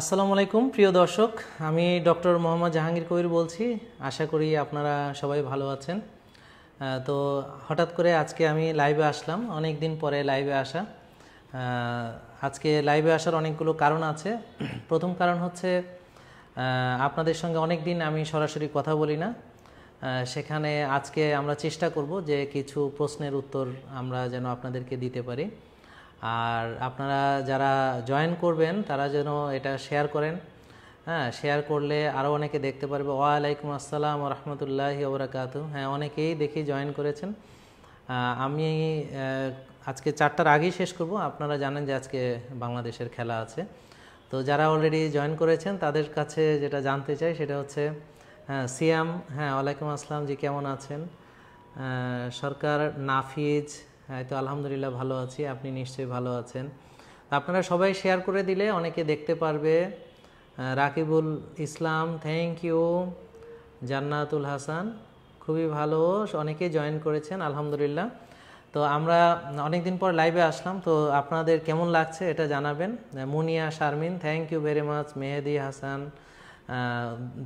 আসসালামু আলাইকুম প্রিয় দর্শক আমি ডক্টর মোহাম্মদ জাহাঙ্গীর কবির বলছি আশা করি আপনারা সবাই ভালো আছেন তো হঠাৎ করে আজকে আমি লাইভে আসলাম অনেক দিন পরে লাইভে আসা আজকে লাইভে আসার অনেকগুলো কারণ আছে প্রথম কারণ হচ্ছে আপনাদের সঙ্গে অনেক দিন আমি সরাসরি কথা বলি না সেখানে আজকে আমরা চেষ্টা করব যে কিছু প্রশ্নের উত্তর আমরা যেন আপনাদেরকে দিতে পারি আর আপনারা যারা জয়েন করবেন তারা যেন এটা শেয়ার করেন হ্যাঁ শেয়ার করলে আরও অনেকে দেখতে পারবে ওয়ালাইকুম আসসালাম রহমতুল্লাহি ওবরাকাতু হ্যাঁ অনেকেই দেখি জয়েন করেছেন আমি আজকে চারটার আগেই শেষ করব আপনারা জানেন যে আজকে বাংলাদেশের খেলা আছে তো যারা অলরেডি জয়েন করেছেন তাদের কাছে যেটা জানতে চাই সেটা হচ্ছে হ্যাঁ সিয়াম হ্যাঁ ওয়ালাইকুম আসসালাম জি কেমন আছেন সরকার নাফিজ হ্যাঁ তো আলহামদুলিল্লাহ ভালো আছি আপনি নিশ্চয়ই ভালো আছেন আপনারা সবাই শেয়ার করে দিলে অনেকে দেখতে পারবে রাকিবুল ইসলাম থ্যাংক ইউ জান্নাতুল হাসান খুবই ভালো অনেকেই জয়েন করেছেন আলহামদুলিল্লাহ তো আমরা অনেকদিন পর লাইভে আসলাম তো আপনাদের কেমন লাগছে এটা জানাবেন Munia Sharmin thank you very much Mehedi Hasan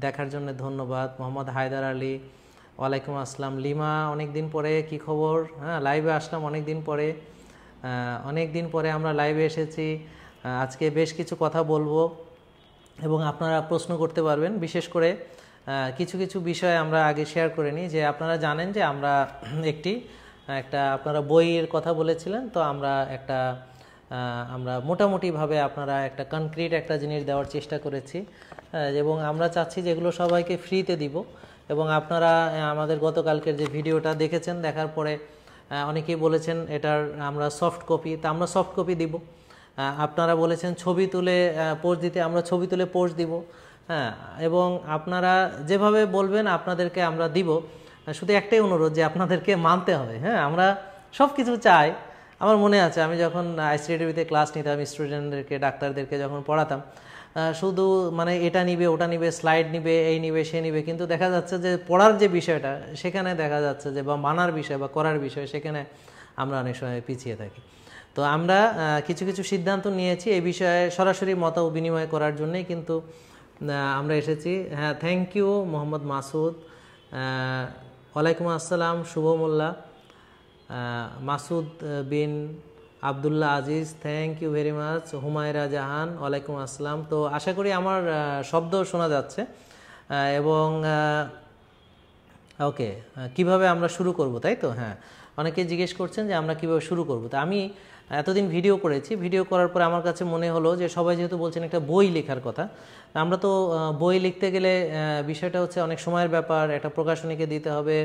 দেখার জন্য ধন্যবাদ মোহাম্মদ হায়দার আলী ওয়ালাইকুম আসসালাম লিমা অনেক দিন পরে কি খবর হ্যাঁ লাইভে আসলাম অনেক দিন পরে অনেক দিন পরে আমরা লাইভে এসেছি আজকে বেশ কিছু কথা বলবো এবং আপনারা প্রশ্ন করতে পারবেন বিশেষ করে কিছু কিছু বিষয় আমরা আগে শেয়ার করে নিই যে আপনারা জানেন যে আমরা একটি একটা আপনারা বইয়ের কথা বলেছিলেন তো আমরা একটা আমরা মোটামুটিভাবে আপনারা একটা কনক্রিট একটা জিনিস দেওয়ার চেষ্টা করেছি এবং আমরা চাচ্ছি যেগুলো সবাইকে ফ্রিতে দিব এবং আপনারা আমাদের গতকালকের যে ভিডিওটা দেখেছেন দেখার পরে অনেকেই বলেছেন এটার আমরা সফট কপি তা আমরা সফট কপি দিব আপনারা বলেছেন ছবি তুলে পোস্ট দিতে আমরা ছবি তুলে পোস্ট দিব হ্যাঁ এবং আপনারা যেভাবে বলবেন আপনাদেরকে আমরা দিব শুধু একটাই অনুরোধ যে আপনাদেরকে মানতে হবে হ্যাঁ আমরা সব কিছু চাই আমার মনে আছে আমি যখন আইসিডিবিতে ক্লাস নিতাম স্টুডেন্টদেরকে ডাক্তারদেরকে যখন পড়াতাম শুধু মানে এটা নিবে ওটা নিবে স্লাইড নিবে এই নিবে সে নিবে কিন্তু দেখা যাচ্ছে যে পড়ার যে বিষয়টা সেখানে দেখা যাচ্ছে যে বা মানার বিষয় বা করার বিষয় সেখানে আমরা অনেক সময় পিছিয়ে থাকি তো আমরা কিছু কিছু সিদ্ধান্ত নিয়েছি এই বিষয়ে সরাসরি মত বিনিময় করার জন্যই কিন্তু আমরা এসেছি হ্যাঁ থ্যাংক ইউ মোহাম্মদ মাসুদ ওয়ালাইকুম আসসালাম Shuvo Masud bin Abdullah Aziz thank you very much Humayra Jahan ওয়ালাইকুম আসসালাম তো আশা করি আমার শব্দ শোনা যাচ্ছে এবং ওকে কিভাবে আমরা শুরু করব তাই তো হ্যাঁ অনেকে জিজ্ঞেস করছেন যে আমরা কিভাবে শুরু করব তো আমি এতদিন ভিডিও করেছি ভিডিও করার পরে আমার কাছে মনে হলো যে সবাই যেহেতু বলছেন একটা বই লেখার কথা আমরা তো বই লিখতে গেলে বিষয়টা হচ্ছে অনেক সময়ের ব্যাপার একটা প্রকাশনীকে দিতে হবে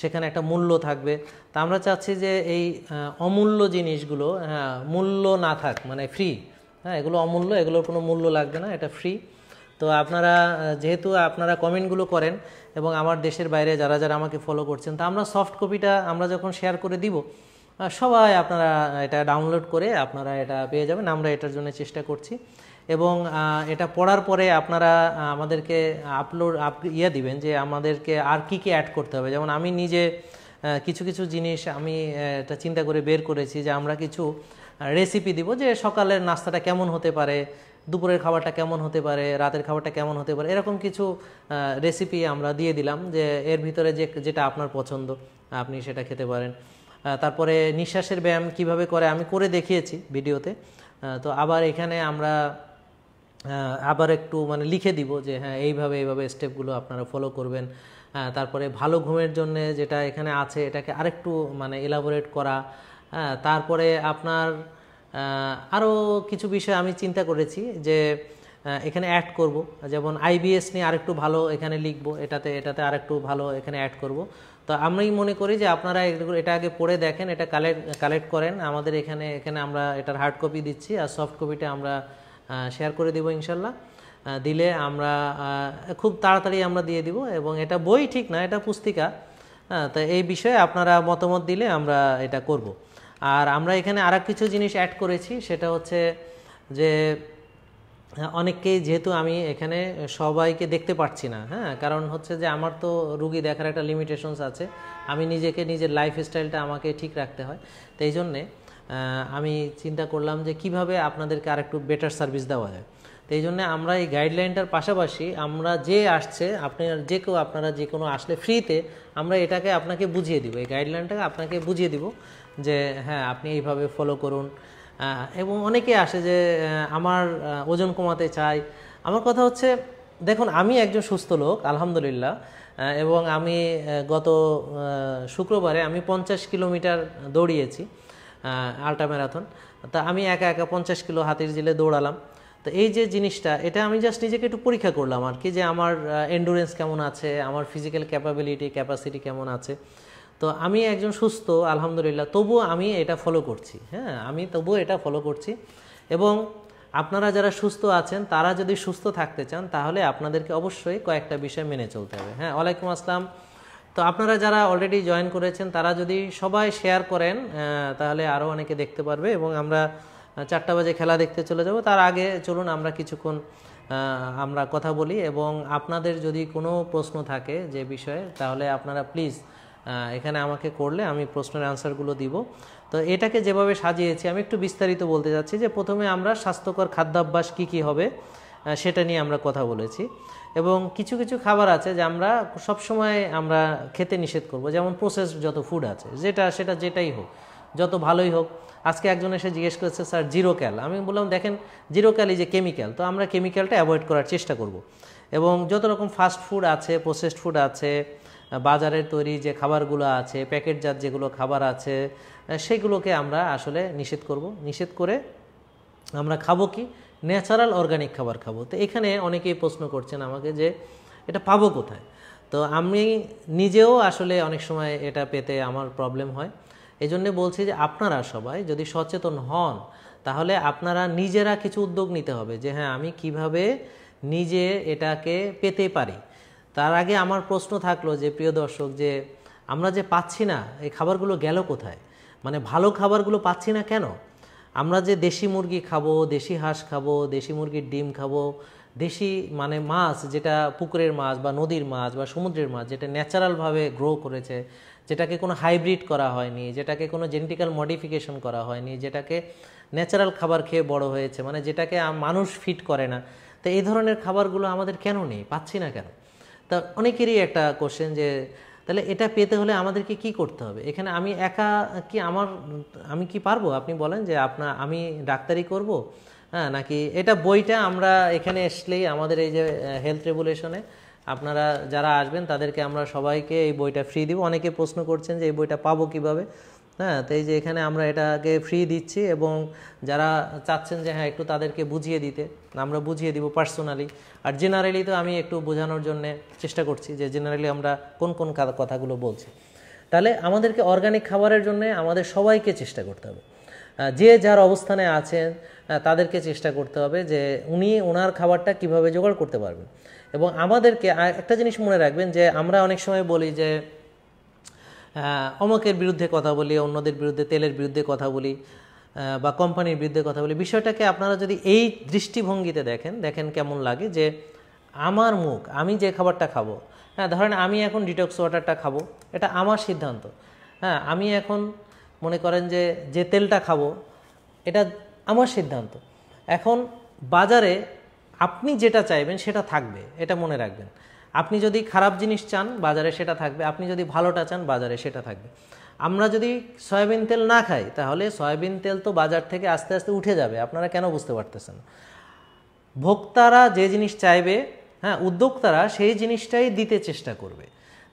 সেখানে একটা মূল্য থাকবে তা আমরা চাচ্ছি যে এই অমূল্য জিনিসগুলো হ্যাঁ মূল্য না থাক মানে ফ্রি হ্যাঁ এগুলো অমূল্য এগুলোর কোনো মূল্য লাগবে না এটা ফ্রি তো আপনারা যেহেতু আপনারা কমেন্টগুলো করেন এবং আমার দেশের বাইরে যারা যারা আমাকে ফলো করছেন তা আমরা সফট কপিটা আমরা যখন শেয়ার করে দিব সবাই আপনারা এটা ডাউনলোড করে আপনারা এটা পেয়ে যাবেন আমরা এটার জন্য চেষ্টা করছি এবং এটা পড়ার পরে আপনারা আমাদেরকে আপলোড আপ ইয়ে দিবেন যে আমাদেরকে আর কি কি অ্যাড করতে হবে যেমন আমি নিজে কিছু কিছু জিনিস আমি এটা চিন্তা করে বের করেছি যে আমরা কিছু রেসিপি দিব যে সকালের নাস্তাটা কেমন হতে পারে দুপুরের খাবারটা কেমন হতে পারে রাতের খাবারটা কেমন হতে পারে এরকম কিছু রেসিপি আমরা দিয়ে দিলাম যে এর ভিতরে যে যেটা আপনার পছন্দ আপনি সেটা খেতে পারেন তারপরে নিঃশ্বাসের ব্যায়াম কিভাবে করে আমি করে দেখিয়েছি ভিডিওতে তো আবার এখানে আমরা আবার একটু মানে লিখে দিব যে হ্যাঁ এইভাবে এইভাবে স্টেপগুলো আপনারা ফলো করবেন তারপরে ভালো ঘুমের জন্য যেটা এখানে আছে এটাকে আরেকটু মানে এলাবোরেট করা তারপরে আপনার আরও কিছু বিষয় আমি চিন্তা করেছি যে এখানে অ্যাড করব যেমন আইবিএস নিয়ে আরেকটু ভালো এখানে লিখব এটাতে এটাতে আরেকটু ভালো এখানে অ্যাড করব তো আমি মনে করি যে আপনারা এটা আগে পড়ে দেখেন এটা কালেক্ট কালেক্ট করেন আমাদের এখানে এখানে আমরা এটার হার্ড কপি দিচ্ছি আর সফট কপিটা আমরা শেয়ার করে দিব ইনশাল্লাহ দিলে আমরা খুব তাড়াতাড়ি আমরা দিয়ে দিব এবং এটা বই ঠিক না এটা পুস্তিকা হ্যাঁ, তা এই বিষয়ে আপনারা মতামত দিলে আমরা এটা করব। আর আমরা এখানে আর কিছু জিনিস অ্যাড করেছি সেটা হচ্ছে যে অনেককেই যেহেতু আমি এখানে সবাইকে দেখতে পারছি না হ্যাঁ কারণ হচ্ছে যে আমার তো রুগী দেখার একটা লিমিটেশনস আছে আমি নিজেকে নিজের লাইফস্টাইলটা আমাকে ঠিক রাখতে হয় তো এই জন্যে আমি চিন্তা করলাম যে কিভাবে আপনাদেরকে আরেকটু বেটার সার্ভিস দেওয়া যায় তো এই জন্য আমরা এই গাইডলাইনটার পাশাপাশি আমরা যে আসছে আপনার যে কেউ আপনারা যে কোনো আসলে ফ্রিতে আমরা এটাকে আপনাকে বুঝিয়ে দিব এই গাইডলাইনটাকে আপনাকে বুঝিয়ে দিব যে হ্যাঁ আপনি এইভাবে ফলো করুন এবং অনেকে আসে যে আমার ওজন কমাতে চাই আমার কথা হচ্ছে দেখুন আমি একজন সুস্থ লোক আলহামদুলিল্লাহ এবং আমি গত শুক্রবারে আমি পঞ্চাশ কিলোমিটার দৌড়িয়েছি আল্ট্রা ম্যারাথন তা আমি একা একা পঞ্চাশ কিলো হাতির জিলে দৌড়ালাম তো এই যে জিনিসটা এটা আমি জাস্ট নিজেকে একটু পরীক্ষা করলাম আর কি যে আমার এন্ডুরেন্স কেমন আছে আমার ফিজিক্যাল ক্যাপাবিলিটি ক্যাপাসিটি কেমন আছে তো আমি একজন সুস্থ আলহামদুলিল্লাহ তবুও আমি এটা ফলো করছি হ্যাঁ আমি তবুও এটা ফলো করছি এবং আপনারা যারা সুস্থ আছেন তারা যদি সুস্থ থাকতে চান তাহলে আপনাদেরকে অবশ্যই কয়েকটা বিষয় মেনে চলতে হবে হ্যাঁ ওয়ালাইকুম আসসালাম তো আপনারা যারা অলরেডি জয়েন করেছেন তারা যদি সবাই শেয়ার করেন তাহলে আরও অনেকে দেখতে পারবে এবং আমরা চারটা বাজে খেলা দেখতে চলে যাব তার আগে চলুন আমরা কিছুক্ষণ আমরা কথা বলি এবং আপনাদের যদি কোনো প্রশ্ন থাকে যে বিষয়ে তাহলে আপনারা প্লিজ এখানে আমাকে করলে আমি প্রশ্নের আনসারগুলো দিব তো এটাকে যেভাবে সাজিয়েছি আমি একটু বিস্তারিত বলতে যাচ্ছি যে প্রথমে আমরা স্বাস্থ্যকর খাদ্যাভ্যাস কী কী হবে সেটা নিয়ে আমরা কথা বলেছি এবং কিছু কিছু খাবার আছে যে আমরা সবসময় আমরা খেতে নিষেধ করব যেমন প্রসেস যত ফুড আছে যেটা সেটা যেটাই হোক যত ভালোই হোক আজকে একজন এসে জিজ্ঞেস করেছে স্যার জিরো ক্যাল আমি বললাম দেখেন জিরো ক্যাল যে কেমিক্যাল তো আমরা কেমিক্যালটা অ্যাভয়েড করার চেষ্টা করব এবং যত রকম ফাস্ট ফুড আছে প্রসেসড ফুড আছে বাজারের তৈরি যে খাবারগুলো আছে প্যাকেটজাত যেগুলো খাবার আছে সেগুলোকে আমরা আসলে নিষেধ করব নিষেধ করে আমরা খাবো কি ন্যাচারাল অর্গানিক খাবার খাবো তো এখানে অনেকেই প্রশ্ন করছেন আমাকে যে এটা পাবো কোথায় তো আমি নিজেও আসলে অনেক সময় এটা পেতে আমার প্রবলেম হয় এই জন্যে বলছি যে আপনারা সবাই যদি সচেতন হন তাহলে আপনারা নিজেরা কিছু উদ্যোগ নিতে হবে যে হ্যাঁ আমি কিভাবে নিজে এটাকে পেতে পারি তার আগে আমার প্রশ্ন থাকলো যে প্রিয় দর্শক যে আমরা যে পাচ্ছি না এই খাবারগুলো গেল কোথায় মানে ভালো খাবারগুলো পাচ্ছি না কেন আমরা যে দেশি মুরগি খাবো দেশি হাঁস খাবো দেশি মুরগির ডিম খাবো দেশি মানে মাছ যেটা পুকুরের মাছ বা নদীর মাছ বা সমুদ্রের মাছ যেটা ন্যাচারালভাবে গ্রো করেছে যেটাকে কোনো হাইব্রিড করা হয়নি যেটাকে কোনো জেনেটিক্যাল মডিফিকেশন করা হয়নি যেটাকে ন্যাচারাল খাবার খেয়ে বড় হয়েছে মানে যেটাকে মানুষ ফিট করে না তো এই ধরনের খাবারগুলো আমাদের কেন নেই পাচ্ছি না কেন তা অনেকেরই একটা কোশ্চেন যে তাহলে এটা পেতে হলে আমাদেরকে কি করতে হবে এখানে আমি একা কি আমার আমি কি পারবো আপনি বলেন যে আপনার আমি ডাক্তারি করব হ্যাঁ নাকি এটা বইটা আমরা এখানে আসলেই আমাদের এই যে হেলথ রেগুলেশনে আপনারা যারা আসবেন তাদেরকে আমরা সবাইকে এই বইটা ফ্রি দিব অনেকে প্রশ্ন করছেন যে এই বইটা পাবো কিভাবে হ্যাঁ তো এই যে এখানে আমরা এটাকে ফ্রি দিচ্ছি এবং যারা চাচ্ছেন যে হ্যাঁ একটু তাদেরকে বুঝিয়ে দিতে আমরা বুঝিয়ে দিব পার্সোনালি আর জেনারেলি তো আমি একটু বোঝানোর জন্য চেষ্টা করছি যে জেনারেলি আমরা কোন কোন কথাগুলো বলছি তাহলে আমাদেরকে অর্গানিক খাবারের জন্য আমাদের সবাইকে চেষ্টা করতে হবে যে যার অবস্থানে আছেন তাদেরকে চেষ্টা করতে হবে যে উনি ওনার খাবারটা কিভাবে জোগাড় করতে পারবেন এবং আমাদেরকে একটা জিনিস মনে রাখবেন যে আমরা অনেক সময় বলি যে অমকের বিরুদ্ধে কথা বলি অন্যদের বিরুদ্ধে তেলের বিরুদ্ধে কথা বলি বা কোম্পানির বিরুদ্ধে কথা বলি বিষয়টাকে আপনারা যদি এই দৃষ্টিভঙ্গিতে দেখেন দেখেন কেমন লাগে যে আমার মুখ আমি যে খাবারটা খাবো হ্যাঁ ধরেন আমি এখন ডিটক্স ওয়াটারটা খাবো এটা আমার সিদ্ধান্ত হ্যাঁ আমি এখন মনে করেন যে যে তেলটা খাবো এটা আমার সিদ্ধান্ত এখন বাজারে আপনি যেটা চাইবেন সেটা থাকবে এটা মনে রাখবেন আপনি যদি খারাপ জিনিস চান বাজারে সেটা থাকবে আপনি যদি ভালোটা চান বাজারে সেটা থাকবে আমরা যদি সয়াবিন তেল না খাই তাহলে সয়াবিন তেল তো বাজার থেকে আস্তে আস্তে উঠে যাবে আপনারা কেন বুঝতে পারতেছেন ভোক্তারা যে জিনিস চাইবে হ্যাঁ উদ্যোক্তারা সেই জিনিসটাই দিতে চেষ্টা করবে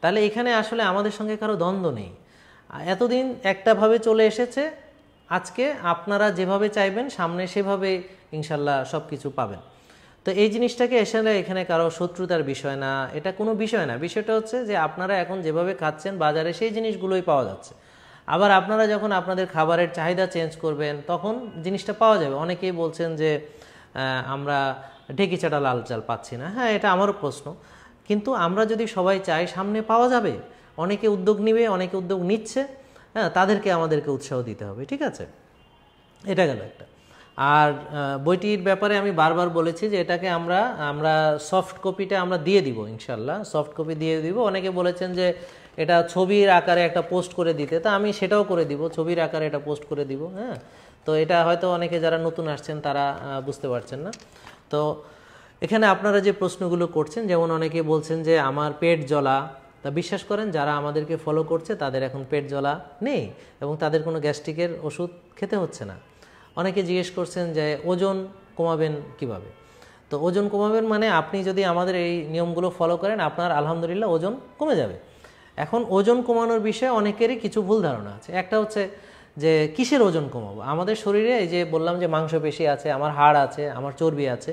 তাহলে এখানে আসলে আমাদের সঙ্গে কারো দ্বন্দ্ব নেই এতদিন একটাভাবে চলে এসেছে আজকে আপনারা যেভাবে চাইবেন সামনে সেভাবে ইনশাল্লাহ সব কিছু পাবেন তো এই জিনিসটাকে এসে এখানে কারো শত্রুতার বিষয় না এটা কোনো বিষয় না বিষয়টা হচ্ছে যে আপনারা এখন যেভাবে খাচ্ছেন বাজারে সেই জিনিসগুলোই পাওয়া যাচ্ছে আবার আপনারা যখন আপনাদের খাবারের চাহিদা চেঞ্জ করবেন তখন জিনিসটা পাওয়া যাবে অনেকেই বলছেন যে আমরা ঢেকি চাটা লাল চাল পাচ্ছি না হ্যাঁ এটা আমারও প্রশ্ন কিন্তু আমরা যদি সবাই চাই সামনে পাওয়া যাবে অনেকে উদ্যোগ নিবে অনেকে উদ্যোগ নিচ্ছে হ্যাঁ তাদেরকে আমাদেরকে উৎসাহ দিতে হবে ঠিক আছে এটা গেল একটা আর বইটির ব্যাপারে আমি বারবার বলেছি যে এটাকে আমরা আমরা সফট কপিটা আমরা দিয়ে দিব ইনশাল্লাহ সফট কপি দিয়ে দিব অনেকে বলেছেন যে এটা ছবির আকারে একটা পোস্ট করে দিতে তা আমি সেটাও করে দিব ছবির আকারে এটা পোস্ট করে দিব হ্যাঁ তো এটা হয়তো অনেকে যারা নতুন আসছেন তারা বুঝতে পারছেন না তো এখানে আপনারা যে প্রশ্নগুলো করছেন যেমন অনেকে বলছেন যে আমার পেট জ্বলা তা বিশ্বাস করেন যারা আমাদেরকে ফলো করছে তাদের এখন পেট জ্বলা নেই এবং তাদের কোনো গ্যাস্ট্রিকের ওষুধ খেতে হচ্ছে না অনেকে জিজ্ঞেস করছেন যে ওজন কমাবেন কিভাবে তো ওজন কমাবেন মানে আপনি যদি আমাদের এই নিয়মগুলো ফলো করেন আপনার আলহামদুলিল্লাহ ওজন কমে যাবে এখন ওজন কমানোর বিষয়ে অনেকেরই কিছু ভুল ধারণা আছে একটা হচ্ছে যে কিসের ওজন কমাবো আমাদের শরীরে এই যে বললাম যে পেশি আছে আমার হাড় আছে আমার চর্বি আছে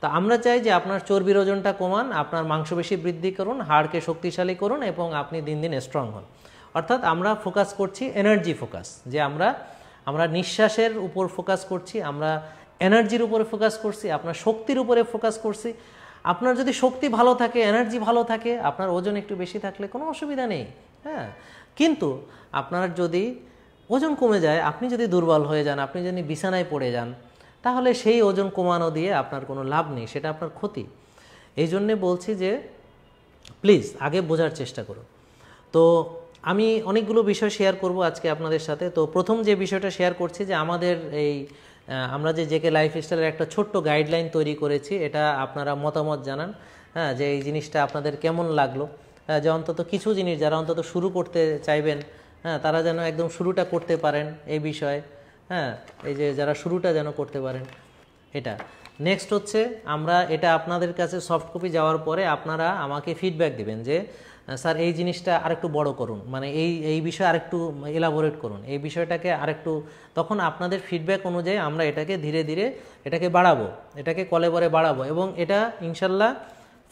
তা আমরা চাই যে আপনার চর্বির ওজনটা কমান আপনার মাংসপেশি বৃদ্ধি করুন হাড়কে শক্তিশালী করুন এবং আপনি দিন দিন স্ট্রং হন অর্থাৎ আমরা ফোকাস করছি এনার্জি ফোকাস যে আমরা আমরা নিঃশ্বাসের উপর ফোকাস করছি আমরা এনার্জির উপরে ফোকাস করছি আপনার শক্তির উপরে ফোকাস করছি আপনার যদি শক্তি ভালো থাকে এনার্জি ভালো থাকে আপনার ওজন একটু বেশি থাকলে কোনো অসুবিধা নেই হ্যাঁ কিন্তু আপনার যদি ওজন কমে যায় আপনি যদি দুর্বল হয়ে যান আপনি যদি বিছানায় পড়ে যান তাহলে সেই ওজন কমানো দিয়ে আপনার কোনো লাভ নেই সেটা আপনার ক্ষতি এই জন্যে বলছি যে প্লিজ আগে বোঝার চেষ্টা করুন তো আমি অনেকগুলো বিষয় শেয়ার করব আজকে আপনাদের সাথে তো প্রথম যে বিষয়টা শেয়ার করছি যে আমাদের এই আমরা যে জেকে লাইফস্টাইলের একটা ছোট্ট গাইডলাইন তৈরি করেছি এটা আপনারা মতামত জানান হ্যাঁ যে এই জিনিসটা আপনাদের কেমন লাগলো যে অন্তত কিছু জিনিস যারা অন্তত শুরু করতে চাইবেন হ্যাঁ তারা যেন একদম শুরুটা করতে পারেন এই বিষয়ে হ্যাঁ এই যে যারা শুরুটা যেন করতে পারেন এটা নেক্সট হচ্ছে আমরা এটা আপনাদের কাছে সফট কপি যাওয়ার পরে আপনারা আমাকে ফিডব্যাক দেবেন যে স্যার এই জিনিসটা আরেকটু বড় করুন মানে এই এই বিষয়ে আরেকটু এলাবোরেট করুন এই বিষয়টাকে আরেকটু তখন আপনাদের ফিডব্যাক অনুযায়ী আমরা এটাকে ধীরে ধীরে এটাকে বাড়াবো এটাকে কলে বরে বাড়াবো এবং এটা ইনশাল্লাহ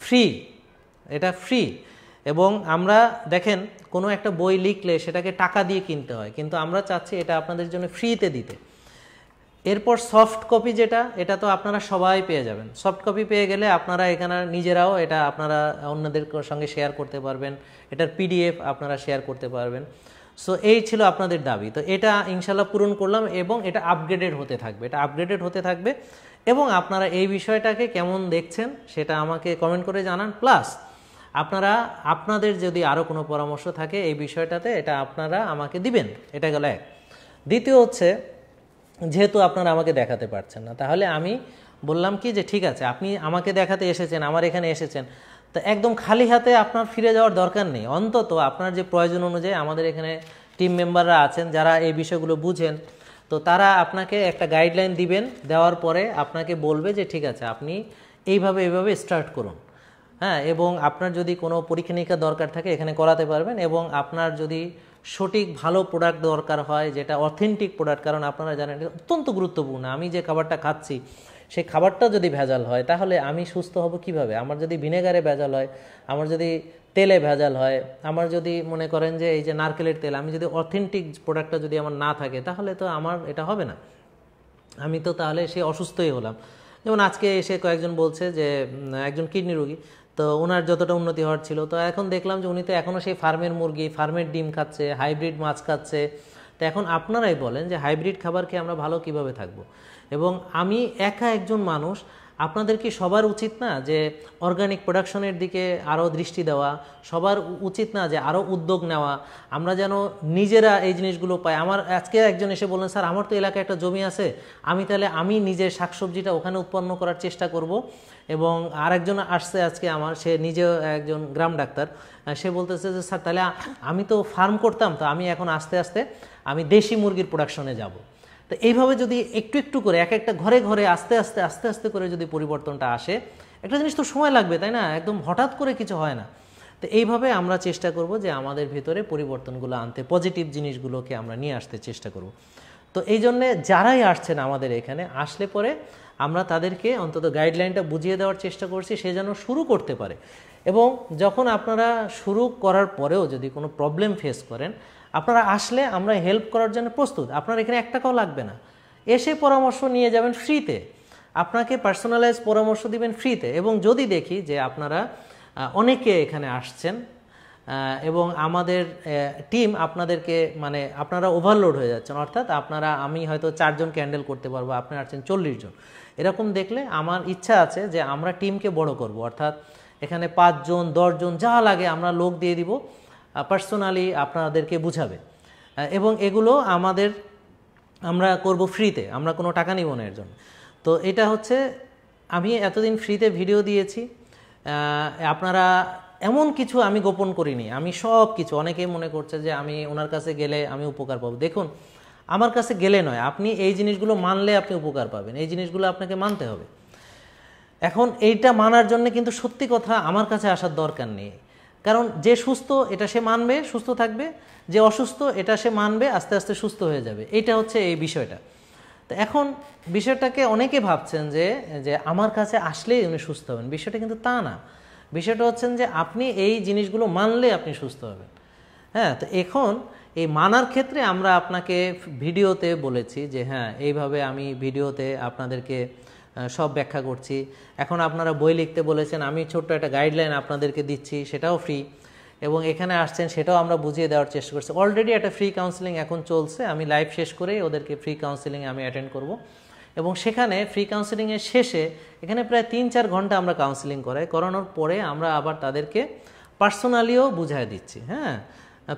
ফ্রি এটা ফ্রি এবং আমরা দেখেন কোনো একটা বই লিখলে সেটাকে টাকা দিয়ে কিনতে হয় কিন্তু আমরা চাচ্ছি এটা আপনাদের জন্য ফ্রিতে দিতে এরপর সফট কপি যেটা এটা তো আপনারা সবাই পেয়ে যাবেন সফট কপি পেয়ে গেলে আপনারা এখানে নিজেরাও এটা আপনারা অন্যদের সঙ্গে শেয়ার করতে পারবেন এটার পিডিএফ আপনারা শেয়ার করতে পারবেন সো এই ছিল আপনাদের দাবি তো এটা ইনশাল্লাহ পূরণ করলাম এবং এটা আপগ্রেডেড হতে থাকবে এটা আপগ্রেডেড হতে থাকবে এবং আপনারা এই বিষয়টাকে কেমন দেখছেন সেটা আমাকে কমেন্ট করে জানান প্লাস আপনারা আপনাদের যদি আরও কোনো পরামর্শ থাকে এই বিষয়টাতে এটা আপনারা আমাকে দিবেন এটা গেল এক দ্বিতীয় হচ্ছে যেহেতু আপনারা আমাকে দেখাতে পারছেন না তাহলে আমি বললাম কি যে ঠিক আছে আপনি আমাকে দেখাতে এসেছেন আমার এখানে এসেছেন তো একদম খালি হাতে আপনার ফিরে যাওয়ার দরকার নেই অন্তত আপনার যে প্রয়োজন অনুযায়ী আমাদের এখানে টিম মেম্বাররা আছেন যারা এই বিষয়গুলো বুঝেন তো তারা আপনাকে একটা গাইডলাইন দিবেন দেওয়ার পরে আপনাকে বলবে যে ঠিক আছে আপনি এইভাবে এইভাবে স্টার্ট করুন হ্যাঁ এবং আপনার যদি কোনো পরীক্ষা নিরীক্ষা দরকার থাকে এখানে করাতে পারবেন এবং আপনার যদি সঠিক ভালো প্রোডাক্ট দরকার হয় যেটা অথেন্টিক প্রোডাক্ট কারণ আপনারা জানেন এটা অত্যন্ত গুরুত্বপূর্ণ আমি যে খাবারটা খাচ্ছি সেই খাবারটা যদি ভেজাল হয় তাহলে আমি সুস্থ হব কিভাবে আমার যদি ভিনেগারে ভেজাল হয় আমার যদি তেলে ভেজাল হয় আমার যদি মনে করেন যে এই যে নারকেলের তেল আমি যদি অথেন্টিক প্রোডাক্টটা যদি আমার না থাকে তাহলে তো আমার এটা হবে না আমি তো তাহলে সে অসুস্থই হলাম যেমন আজকে এসে কয়েকজন বলছে যে একজন কিডনি রোগী তো ওনার যতটা উন্নতি হওয়ার ছিল তো এখন দেখলাম যে উনি তো এখনও সেই ফার্মের মুরগি ফার্মের ডিম খাচ্ছে হাইব্রিড মাছ খাচ্ছে তো এখন আপনারাই বলেন যে হাইব্রিড খাবার খেয়ে আমরা ভালো কিভাবে থাকব এবং আমি একা একজন মানুষ আপনাদের কি সবার উচিত না যে অর্গানিক প্রোডাকশনের দিকে আরও দৃষ্টি দেওয়া সবার উচিত না যে আরও উদ্যোগ নেওয়া আমরা যেন নিজেরা এই জিনিসগুলো পাই আমার আজকে একজন এসে বললেন স্যার আমার তো এলাকায় একটা জমি আছে আমি তাহলে আমি নিজের শাকসবজিটা ওখানে উৎপন্ন করার চেষ্টা করব এবং আরেকজন আসছে আজকে আমার সে নিজেও একজন গ্রাম ডাক্তার সে বলতেছে যে স্যার তাহলে আমি তো ফার্ম করতাম তো আমি এখন আস্তে আস্তে আমি দেশি মুরগির প্রোডাকশনে যাবো তো এইভাবে যদি একটু একটু করে এক একটা ঘরে ঘরে আস্তে আস্তে আস্তে আস্তে করে যদি পরিবর্তনটা আসে একটা জিনিস তো সময় লাগবে তাই না একদম হঠাৎ করে কিছু হয় না তো এইভাবে আমরা চেষ্টা করব যে আমাদের ভিতরে পরিবর্তনগুলো আনতে পজিটিভ জিনিসগুলোকে আমরা নিয়ে আসতে চেষ্টা করব তো এই জন্যে যারাই আসছেন আমাদের এখানে আসলে পরে আমরা তাদেরকে অন্তত গাইডলাইনটা বুঝিয়ে দেওয়ার চেষ্টা করছি সে যেন শুরু করতে পারে এবং যখন আপনারা শুরু করার পরেও যদি কোনো প্রবলেম ফেস করেন আপনারা আসলে আমরা হেল্প করার জন্য প্রস্তুত আপনার এখানে এক টাকাও লাগবে না এসে পরামর্শ নিয়ে যাবেন ফ্রিতে আপনাকে পার্সোনালাইজ পরামর্শ দিবেন ফ্রিতে এবং যদি দেখি যে আপনারা অনেকে এখানে আসছেন এবং আমাদের টিম আপনাদেরকে মানে আপনারা ওভারলোড হয়ে যাচ্ছেন অর্থাৎ আপনারা আমি হয়তো চারজন ক্যান্ডেল করতে পারবো আপনি আসছেন চল্লিশ জন এরকম দেখলে আমার ইচ্ছা আছে যে আমরা টিমকে বড় করব অর্থাৎ এখানে পাঁচজন দশজন যা লাগে আমরা লোক দিয়ে দিব পার্সোনালি আপনাদেরকে বুঝাবে এবং এগুলো আমাদের আমরা করব ফ্রিতে আমরা কোনো টাকা নিব না এর জন্য তো এটা হচ্ছে আমি এতদিন ফ্রিতে ভিডিও দিয়েছি আপনারা এমন কিছু আমি গোপন করিনি আমি সব কিছু অনেকেই মনে করছে যে আমি ওনার কাছে গেলে আমি উপকার পাবো দেখুন আমার কাছে গেলে নয় আপনি এই জিনিসগুলো মানলে আপনি উপকার পাবেন এই জিনিসগুলো আপনাকে মানতে হবে এখন এইটা মানার জন্য কিন্তু সত্যি কথা আমার কাছে আসার দরকার নেই কারণ যে সুস্থ এটা সে মানবে সুস্থ থাকবে যে অসুস্থ এটা সে মানবে আস্তে আস্তে সুস্থ হয়ে যাবে এটা হচ্ছে এই বিষয়টা তো এখন বিষয়টাকে অনেকে ভাবছেন যে যে আমার কাছে আসলেই উনি সুস্থ হবেন বিষয়টা কিন্তু তা না বিষয়টা হচ্ছেন যে আপনি এই জিনিসগুলো মানলে আপনি সুস্থ হবেন হ্যাঁ তো এখন এই মানার ক্ষেত্রে আমরা আপনাকে ভিডিওতে বলেছি যে হ্যাঁ এইভাবে আমি ভিডিওতে আপনাদেরকে সব ব্যাখ্যা করছি এখন আপনারা বই লিখতে বলেছেন আমি ছোট্ট একটা গাইডলাইন আপনাদেরকে দিচ্ছি সেটাও ফ্রি এবং এখানে আসছেন সেটাও আমরা বুঝিয়ে দেওয়ার চেষ্টা করছি অলরেডি একটা ফ্রি কাউন্সিলিং এখন চলছে আমি লাইভ শেষ করেই ওদেরকে ফ্রি কাউন্সিলিং আমি অ্যাটেন্ড করব এবং সেখানে ফ্রি কাউন্সিলিংয়ের শেষে এখানে প্রায় তিন চার ঘন্টা আমরা কাউন্সিলিং করাই করানোর পরে আমরা আবার তাদেরকে পার্সোনালিও বুঝায় দিচ্ছি হ্যাঁ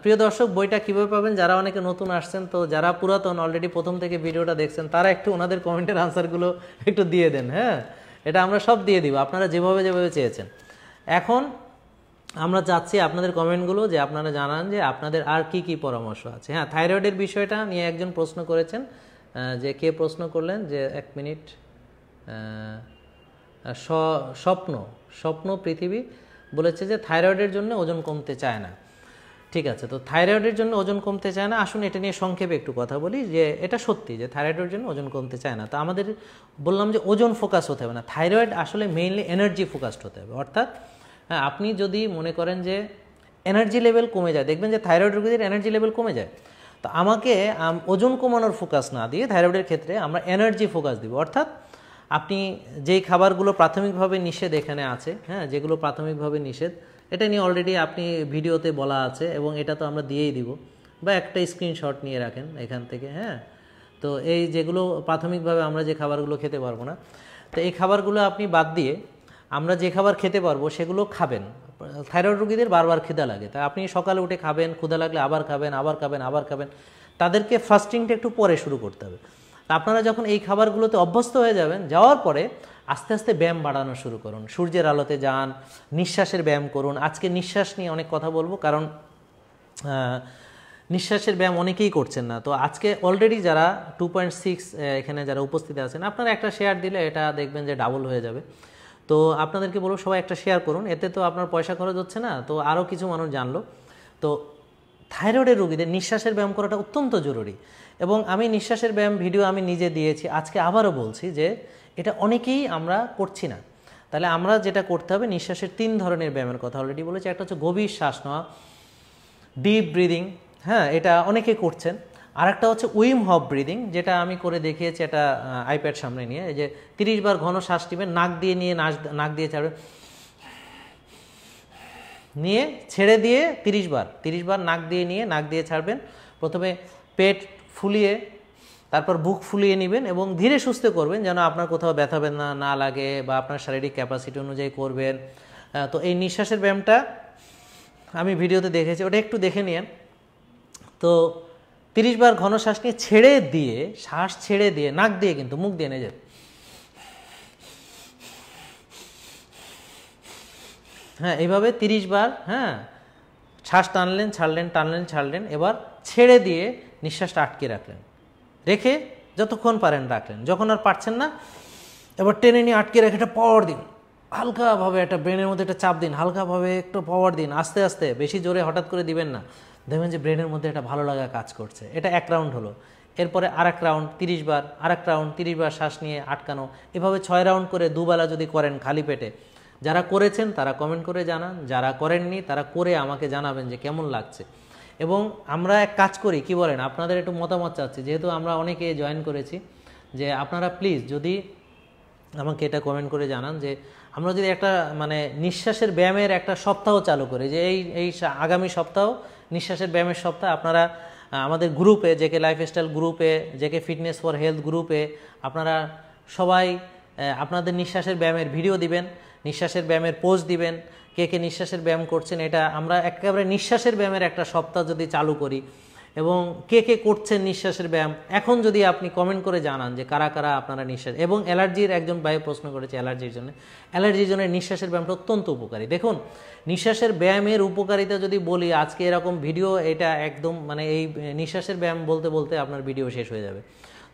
প্রিয় দর্শক বইটা কীভাবে পাবেন যারা অনেকে নতুন আসছেন তো যারা পুরাতন অলরেডি প্রথম থেকে ভিডিওটা দেখছেন তারা একটু ওনাদের কমেন্টের আনসারগুলো একটু দিয়ে দেন হ্যাঁ এটা আমরা সব দিয়ে দিব আপনারা যেভাবে যেভাবে চেয়েছেন এখন আমরা চাচ্ছি আপনাদের কমেন্টগুলো যে আপনারা জানান যে আপনাদের আর কি কি পরামর্শ আছে হ্যাঁ থাইরয়েডের বিষয়টা নিয়ে একজন প্রশ্ন করেছেন যে কে প্রশ্ন করলেন যে এক মিনিট স্বপ্ন স্বপ্ন পৃথিবী বলেছে যে থাইরয়েডের জন্য ওজন কমতে চায় না ঠিক আছে তো থাইরয়েডের জন্য ওজন কমতে চায় না আসুন এটা নিয়ে সংক্ষেপে একটু কথা বলি যে এটা সত্যি যে থাইরয়েডের জন্য ওজন কমতে চায় না তো আমাদের বললাম যে ওজন ফোকাস হতে হবে না থাইরয়েড আসলে মেইনলি এনার্জি ফোকাসড হতে হবে অর্থাৎ হ্যাঁ, আপনি যদি মনে করেন যে এনার্জি লেভেল কমে যায় দেখবেন যে থাইরয়েড রোগীদের এনার্জি লেভেল কমে যায় তো আমাকে ওজন কমানোর ফোকাস না দিয়ে থাইরয়েডের ক্ষেত্রে আমরা এনার্জি ফোকাস দিব অর্থাৎ আপনি যেই খাবারগুলো প্রাথমিকভাবে নিষেধ এখানে আছে হ্যাঁ যেগুলো প্রাথমিকভাবে নিষেধ এটা নিয়ে অলরেডি আপনি ভিডিওতে বলা আছে এবং এটা তো আমরা দিয়েই দিব বা একটা স্ক্রিনশট নিয়ে রাখেন এখান থেকে হ্যাঁ তো এই যেগুলো প্রাথমিকভাবে আমরা যে খাবারগুলো খেতে পারবো না তো এই খাবারগুলো আপনি বাদ দিয়ে আমরা যে খাবার খেতে পারবো সেগুলো খাবেন থাইরয়েড রোগীদের বারবার খিদা লাগে তা আপনি সকালে উঠে খাবেন ক্ষুদা লাগলে আবার খাবেন আবার খাবেন আবার খাবেন তাদেরকে ফাস্টিংটা একটু পরে শুরু করতে হবে আপনারা যখন এই খাবারগুলোতে অভ্যস্ত হয়ে যাবেন যাওয়ার পরে আস্তে আস্তে ব্যায়াম বাড়ানো শুরু করুন সূর্যের আলোতে যান নিঃশ্বাসের ব্যায়াম করুন আজকে নিঃশ্বাস নিয়ে অনেক কথা বলবো কারণ নিঃশ্বাসের ব্যায়াম অনেকেই করছেন না তো আজকে অলরেডি যারা টু পয়েন্ট সিক্স এখানে যারা উপস্থিত আছেন আপনারা একটা শেয়ার দিলে এটা দেখবেন যে ডাবল হয়ে যাবে তো আপনাদেরকে বলবো সবাই একটা শেয়ার করুন এতে তো আপনার পয়সা খরচ হচ্ছে না তো আরও কিছু মানুষ জানলো তো থাইরয়েডের রোগীদের নিঃশ্বাসের ব্যায়াম করাটা অত্যন্ত জরুরি এবং আমি নিঃশ্বাসের ব্যায়াম ভিডিও আমি নিজে দিয়েছি আজকে আবারও বলছি যে এটা অনেকেই আমরা করছি না তাহলে আমরা যেটা করতে হবে নিঃশ্বাসের তিন ধরনের ব্যায়ামের কথা অলরেডি বলেছি একটা হচ্ছে গভীর শ্বাস নেওয়া ডিপ ব্রিদিং হ্যাঁ এটা অনেকে করছেন আরেকটা হচ্ছে উইম হব ব্রিদিং যেটা আমি করে দেখিয়েছি এটা আইপ্যাড সামনে নিয়ে এই যে তিরিশ বার ঘন শ্বাস টিপেন নাক দিয়ে নিয়ে নাচ নাক দিয়ে ছাড়বেন নিয়ে ছেড়ে দিয়ে তিরিশ বার তিরিশ বার নাক দিয়ে নিয়ে নাক দিয়ে ছাড়বেন প্রথমে পেট ফুলিয়ে তারপর বুক ফুলিয়ে নেবেন এবং ধীরে সুস্থে করবেন যেন আপনার কোথাও ব্যথা ব্যথা না লাগে বা আপনার শারীরিক ক্যাপাসিটি অনুযায়ী করবেন তো এই নিঃশ্বাসের ব্যায়ামটা আমি ভিডিওতে দেখেছি ওটা একটু দেখে নিন তো তিরিশ বার ঘন শ্বাস নিয়ে ছেড়ে দিয়ে শ্বাস ছেড়ে দিয়ে নাক দিয়ে কিন্তু মুখ দিয়ে নেজের হ্যাঁ এইভাবে তিরিশ বার হ্যাঁ শ্বাস টানলেন ছাড়লেন টানলেন ছাড়লেন এবার ছেড়ে দিয়ে নিঃশ্বাসটা আটকে রাখলেন রেখে যতক্ষণ পারেন রাখলেন যখন আর পারছেন না এবার টেনে নিয়ে আটকে রেখে একটা পাওয়ার দিন হালকাভাবে একটা ব্রেনের মধ্যে একটা চাপ দিন হালকাভাবে একটু পাওয়ার দিন আস্তে আস্তে বেশি জোরে হঠাৎ করে দিবেন না দেখবেন যে ব্রেনের মধ্যে একটা ভালো লাগা কাজ করছে এটা এক রাউন্ড হলো এরপরে আর এক রাউন্ড তিরিশ বার আর এক রাউন্ড তিরিশ বার শ্বাস নিয়ে আটকানো এভাবে ছয় রাউন্ড করে দুবেলা যদি করেন খালি পেটে যারা করেছেন তারা কমেন্ট করে জানান যারা করেননি তারা করে আমাকে জানাবেন যে কেমন লাগছে এবং আমরা এক কাজ করি কি বলেন আপনাদের একটু মতামত চাচ্ছি যেহেতু আমরা অনেকে জয়েন করেছি যে আপনারা প্লিজ যদি আমাকে এটা কমেন্ট করে জানান যে আমরা যদি একটা মানে নিঃশ্বাসের ব্যায়ামের একটা সপ্তাহ চালু করি যে এই এই আগামী সপ্তাহ নিঃশ্বাসের ব্যায়ামের সপ্তাহ আপনারা আমাদের গ্রুপে জেকে লাইফস্টাইল গ্রুপে জেকে ফিটনেস ফর হেলথ গ্রুপে আপনারা সবাই আপনাদের নিঃশ্বাসের ব্যায়ামের ভিডিও দিবেন নিঃশ্বাসের ব্যায়ামের পোস্ট দিবেন কে কে নিঃশ্বাসের ব্যায়াম করছেন এটা আমরা একেবারে নিঃশ্বাসের ব্যায়ামের একটা সপ্তাহ যদি চালু করি এবং কে কে করছেন নিঃশ্বাসের ব্যায়াম এখন যদি আপনি কমেন্ট করে জানান যে কারা কারা আপনারা নিঃশ্বাস এবং অ্যালার্জির একজন বায়ু প্রশ্ন করেছে অ্যালার্জির জন্য অ্যালার্জির জন্য নিঃশ্বাসের ব্যায়ামটা অত্যন্ত উপকারী দেখুন নিঃশ্বাসের ব্যায়ামের উপকারিতা যদি বলি আজকে এরকম ভিডিও এটা একদম মানে এই নিঃশ্বাসের ব্যায়াম বলতে বলতে আপনার ভিডিও শেষ হয়ে যাবে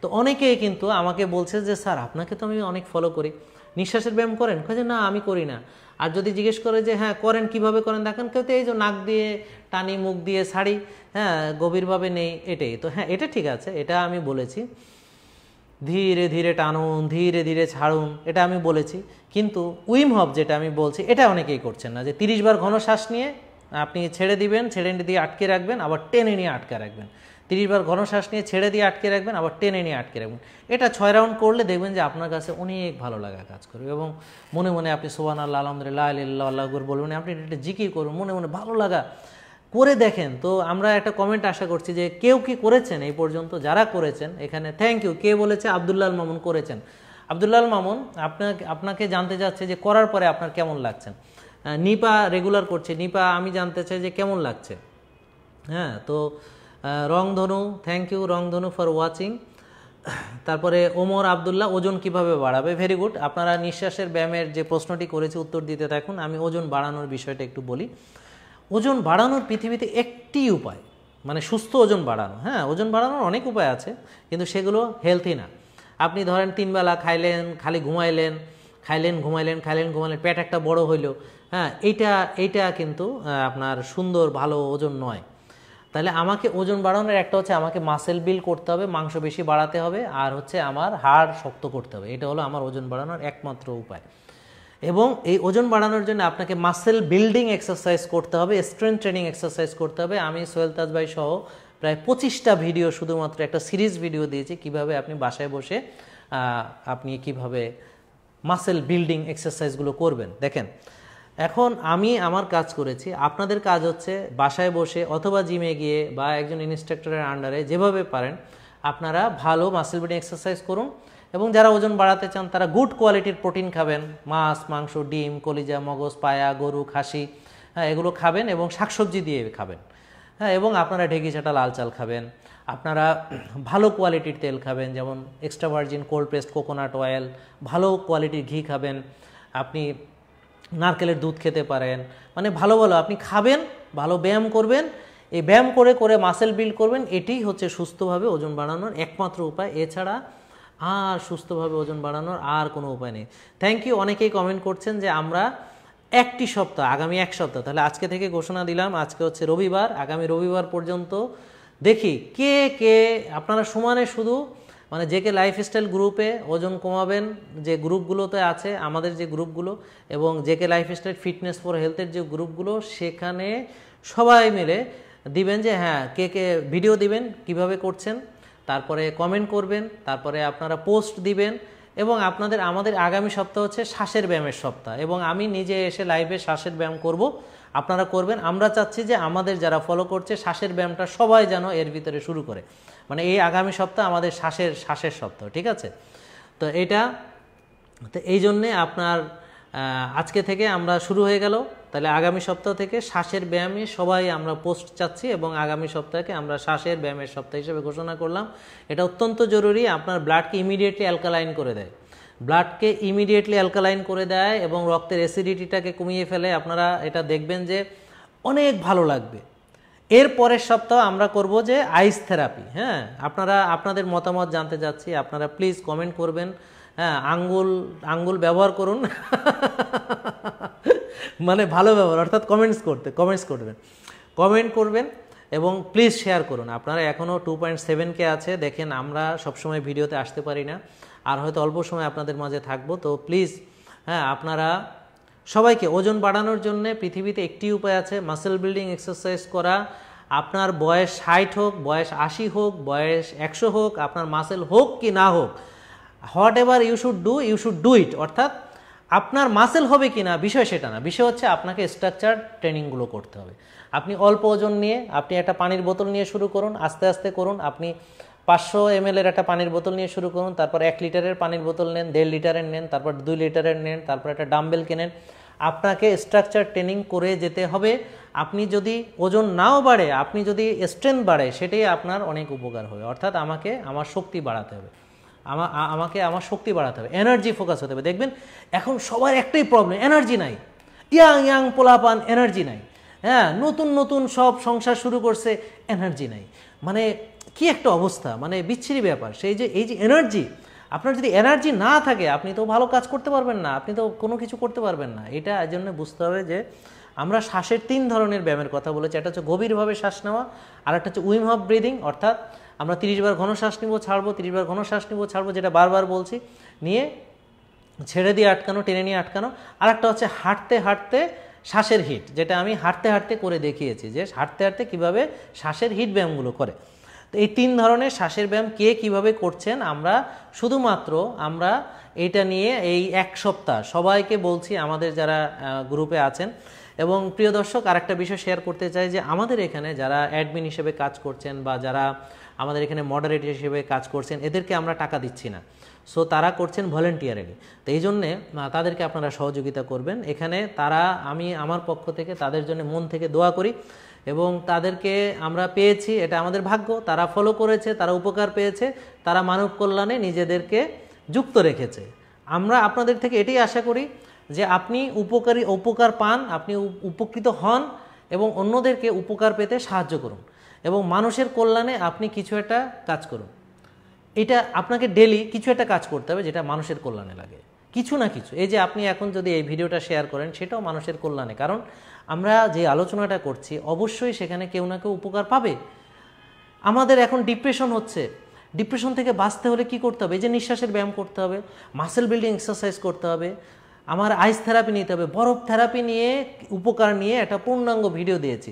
তো অনেকেই কিন্তু আমাকে বলছে যে স্যার আপনাকে তো আমি অনেক ফলো করি নিঃশ্বাসের ব্যায়াম করেন কাজে না আমি করি না আর যদি জিজ্ঞেস করে যে হ্যাঁ করেন কিভাবে করেন দেখেন কেউ তো এই যে নাক দিয়ে টানি মুখ দিয়ে ছাড়ি হ্যাঁ গভীরভাবে নেই এটাই তো হ্যাঁ এটা ঠিক আছে এটা আমি বলেছি ধীরে ধীরে টানুন ধীরে ধীরে ছাড়ুন এটা আমি বলেছি কিন্তু উইম হব যেটা আমি বলছি এটা অনেকেই করছেন না যে তিরিশ বার ঘন শ্বাস নিয়ে আপনি ছেড়ে দিবেন ছেড়ে দিয়ে আটকে রাখবেন আবার টেনে নিয়ে আটকে রাখবেন তিরিশ বার ঘনশ্বাস নিয়ে ছেড়ে দিয়ে আটকে রাখবেন আবার টেনে নিয়ে আটকে রাখবেন এটা ছয় রাউন্ড করলে দেখবেন যে আপনার কাছে অনেক ভালো লাগা কাজ করবে এবং মনে মনে আপনি সোহান আল্লাহ আলহামদুলিল্লাহ আল্লাহ আল্লাহর বলবেন আপনি এটা জিকির করুন মনে মনে ভালো লাগা করে দেখেন তো আমরা একটা কমেন্ট আশা করছি যে কেউ কি করেছেন এই পর্যন্ত যারা করেছেন এখানে থ্যাংক ইউ কে বলেছে আবদুল্লাহ মামুন করেছেন আবদুল্লাহ মামুন আপনাকে আপনাকে জানতে চাচ্ছে যে করার পরে আপনার কেমন লাগছেন নিপা রেগুলার করছে নিপা আমি জানতে চাই যে কেমন লাগছে হ্যাঁ তো Rongdhonu thank you Rongdhonu for watching তারপরে ওমর আবদুল্লাহ ওজন কিভাবে বাড়াবে ভেরি গুড আপনারা নিঃশ্বাসের ব্যায়ামের যে প্রশ্নটি করেছে উত্তর দিতে থাকুন আমি ওজন বাড়ানোর বিষয়টা একটু বলি ওজন বাড়ানোর পৃথিবীতে একটি উপায় মানে সুস্থ ওজন বাড়ানো হ্যাঁ ওজন বাড়ানোর অনেক উপায় আছে কিন্তু সেগুলো হেলথি না আপনি ধরেন তিনবেলা খাইলেন খালি ঘুমাইলেন খাইলেন ঘুমাইলেন খাইলেন ঘুমাইলেন পেট একটা বড় হইল হ্যাঁ এইটা এইটা কিন্তু আপনার সুন্দর ভালো ওজন নয় তাহলে আমাকে ওজন বাড়ানোর একটা হচ্ছে আমাকে মাসেল বিল করতে হবে মাংস বেশি বাড়াতে হবে আর হচ্ছে আমার হাড় শক্ত করতে হবে এটা হলো আমার ওজন বাড়ানোর একমাত্র উপায় এবং এই ওজন বাড়ানোর জন্য আপনাকে মাসেল বিল্ডিং এক্সারসাইজ করতে হবে স্ট্রেন ট্রেনিং এক্সারসাইজ করতে হবে আমি সোহেল তাজ ভাই সহ প্রায় পঁচিশটা ভিডিও শুধুমাত্র একটা সিরিজ ভিডিও দিয়েছি কিভাবে আপনি বাসায় বসে আপনি কিভাবে মাসেল বিল্ডিং এক্সারসাইজগুলো করবেন দেখেন এখন আমি আমার কাজ করেছি আপনাদের কাজ হচ্ছে বাসায় বসে অথবা জিমে গিয়ে বা একজন ইনস্ট্রাক্টরের আন্ডারে যেভাবে পারেন আপনারা ভালো মাসেল বিডিং এক্সারসাইজ করুন এবং যারা ওজন বাড়াতে চান তারা গুড কোয়ালিটির প্রোটিন খাবেন মাছ মাংস ডিম কলিজা মগজ পায়া গরু খাসি হ্যাঁ এগুলো খাবেন এবং শাকসবজি দিয়ে খাবেন হ্যাঁ এবং আপনারা ঢেকি চাটা লাল চাল খাবেন আপনারা ভালো কোয়ালিটির তেল খাবেন যেমন extra virgin cold pressed coconut oil ভালো কোয়ালিটির ঘি খাবেন আপনি নারকেলের দুধ খেতে পারেন মানে ভালো ভালো আপনি খাবেন ভালো ব্যায়াম করবেন এই ব্যায়াম করে করে মাসেল বিল্ড করবেন এটি হচ্ছে সুস্থভাবে ওজন বাড়ানোর একমাত্র উপায় এছাড়া আর সুস্থভাবে ওজন বাড়ানোর আর কোনো উপায় নেই থ্যাংক ইউ অনেকেই কমেন্ট করছেন যে আমরা একটি সপ্তাহ আগামী এক সপ্তাহ তাহলে আজকে থেকে ঘোষণা দিলাম আজকে হচ্ছে রবিবার আগামী রবিবার পর্যন্ত দেখি কে কে আপনারা সমানে শুধু মানে যে কে লাইফস্টাইল গ্রুপে ওজন কমাবেন যে গ্রুপগুলোতে আছে আমাদের যে গ্রুপগুলো এবং যে কে লাইফস্টাইল ফিটনেস ফর হেলথের যে গ্রুপগুলো সেখানে সবাই মিলে দিবেন যে হ্যাঁ কে কে ভিডিও দিবেন কিভাবে করছেন তারপরে কমেন্ট করবেন তারপরে আপনারা পোস্ট দিবেন এবং আপনাদের আমাদের আগামী সপ্তাহ হচ্ছে শ্বাসের ব্যায়ামের সপ্তাহ এবং আমি নিজে এসে লাইভে শ্বাসের ব্যায়াম করব আপনারা করবেন আমরা চাচ্ছি যে আমাদের যারা ফলো করছে শ্বাসের ব্যায়ামটা সবাই যেন এর ভিতরে শুরু করে মানে এই আগামী সপ্তাহ আমাদের শ্বাসের শ্বাসের সপ্তাহ ঠিক আছে তো এটা তো এই জন্যে আপনার আজকে থেকে আমরা শুরু হয়ে গেল তাহলে আগামী সপ্তাহ থেকে শ্বাসের ব্যায়ামে সবাই আমরা পোস্ট চাচ্ছি এবং আগামী সপ্তাহকে আমরা শ্বাসের ব্যায়ামের সপ্তাহ হিসেবে ঘোষণা করলাম এটা অত্যন্ত জরুরি আপনার ব্লাডকে ইমিডিয়েটলি অ্যালকালাইন করে দেয় ব্লাডকে ইমিডিয়েটলি অ্যালকালাইন করে দেয় এবং রক্তের অ্যাসিডিটিটাকে কমিয়ে ফেলে আপনারা এটা দেখবেন যে অনেক ভালো লাগবে এর পরের সপ্তাহ আমরা করব যে আইস থেরাপি হ্যাঁ আপনারা আপনাদের মতামত জানতে চাচ্ছি আপনারা প্লিজ কমেন্ট করবেন হ্যাঁ আঙ্গুল আঙ্গুল ব্যবহার করুন মানে ভালো ব্যবহার অর্থাৎ কমেন্টস করতে কমেন্টস করবেন কমেন্ট করবেন এবং প্লিজ শেয়ার করুন আপনারা এখনও টু পয়েন্ট সেভেনকে আছে দেখেন আমরা সবসময় ভিডিওতে আসতে পারি না আর হয়তো অল্প সময় আপনাদের মাঝে থাকবো তো প্লিজ হ্যাঁ আপনারা সবাইকে ওজন বাড়ানোর জন্য পৃথিবীতে একটি উপায় আছে মাসেল বিল্ডিং এক্সারসাইজ করা আপনার বয়স ষাট হোক বয়স আশি হোক বয়স একশো হোক আপনার মাসেল হোক কি না হোক whatever you should do you should do it অর্থাৎ আপনার মাসেল হবে কি না বিষয় সেটা না বিষয় হচ্ছে আপনাকে স্ট্রাকচার ট্রেনিংগুলো করতে হবে আপনি অল্প ওজন নিয়ে আপনি একটা পানির বোতল নিয়ে শুরু করুন আস্তে আস্তে করুন আপনি পাঁচশো এম এর একটা পানির বোতল নিয়ে শুরু করুন তারপর এক লিটারের পানির বোতল নেন দেড় লিটারের নেন তারপর দুই লিটারের নেন তারপর একটা ডাম্বেল কেনেন আপনাকে স্ট্রাকচার ট্রেনিং করে যেতে হবে আপনি যদি ওজন নাও বাড়ে আপনি যদি স্ট্রেংথ বাড়ে সেটাই আপনার অনেক উপকার হবে অর্থাৎ আমাকে আমার শক্তি বাড়াতে হবে আমা আমাকে আমার শক্তি বাড়াতে হবে এনার্জি ফোকাস হতে হবে দেখবেন এখন সবার একটাই প্রবলেম এনার্জি নাই ইয়াং ইয়াং পোলাপান এনার্জি নাই হ্যাঁ নতুন নতুন সব সংসার শুরু করছে এনার্জি নাই মানে কি একটা অবস্থা মানে বিচ্ছিরি ব্যাপার সেই যে এই যে এনার্জি আপনার যদি এনার্জি না থাকে আপনি তো ভালো কাজ করতে পারবেন না আপনি তো কোনো কিছু করতে পারবেন না এটা এই জন্য বুঝতে হবে যে আমরা শ্বাসের তিন ধরনের ব্যায়ামের কথা বলেছি একটা হচ্ছে গভীরভাবে শ্বাস নেওয়া আর একটা হচ্ছে উইম অফ ব্রিদিং অর্থাৎ আমরা তিরিশ বার ঘন শ্বাস নিব ছাড়বো তিরিশ বার ঘন শ্বাস নিব ছাড়বো যেটা বারবার বলছি নিয়ে ছেড়ে দিয়ে আটকানো টেনে নিয়ে আটকানো আর একটা হচ্ছে হাঁটতে হাঁটতে শ্বাসের হিট যেটা আমি হাঁটতে হাঁটতে করে দেখিয়েছি যে হাঁটতে হাঁটতে কীভাবে শ্বাসের হিট ব্যায়ামগুলো করে তো এই তিন ধরনের শ্বাসের ব্যায়াম কে কিভাবে করছেন আমরা শুধুমাত্র আমরা এটা নিয়ে এই এক সপ্তাহ সবাইকে বলছি আমাদের যারা গ্রুপে আছেন এবং প্রিয় দর্শক আরেকটা বিষয় শেয়ার করতে চাই যে আমাদের এখানে যারা অ্যাডমিন হিসেবে কাজ করছেন বা যারা আমাদের এখানে মডারেটর হিসেবে কাজ করছেন এদেরকে আমরা টাকা দিচ্ছি না সো তারা করছেন ভলেন্টিয়ারেলি তো এই জন্যে তাদেরকে আপনারা সহযোগিতা করবেন এখানে তারা আমি আমার পক্ষ থেকে তাদের জন্য মন থেকে দোয়া করি এবং তাদেরকে আমরা পেয়েছি এটা আমাদের ভাগ্য তারা ফলো করেছে তারা উপকার পেয়েছে তারা মানব কল্যাণে নিজেদেরকে যুক্ত রেখেছে আমরা আপনাদের থেকে এটাই আশা করি যে আপনি উপকারী উপকার পান আপনি উপকৃত হন এবং অন্যদেরকে উপকার পেতে সাহায্য করুন এবং মানুষের কল্যাণে আপনি কিছু একটা কাজ করুন এটা আপনাকে ডেলি কিছু একটা কাজ করতে হবে যেটা মানুষের কল্যাণে লাগে কিছু না কিছু এই যে আপনি এখন যদি এই ভিডিওটা শেয়ার করেন সেটাও মানুষের কল্যাণে কারণ আমরা যে আলোচনাটা করছি অবশ্যই সেখানে কেউ না কেউ উপকার পাবে আমাদের এখন ডিপ্রেশন হচ্ছে ডিপ্রেশন থেকে বাঁচতে হলে কি করতে হবে যে নিঃশ্বাসের ব্যায়াম করতে হবে মাসেল বিল্ডিং এক্সারসাইজ করতে হবে আমার আইস থেরাপি নিতে হবে বরফ থেরাপি নিয়ে উপকার নিয়ে একটা পূর্ণাঙ্গ ভিডিও দিয়েছি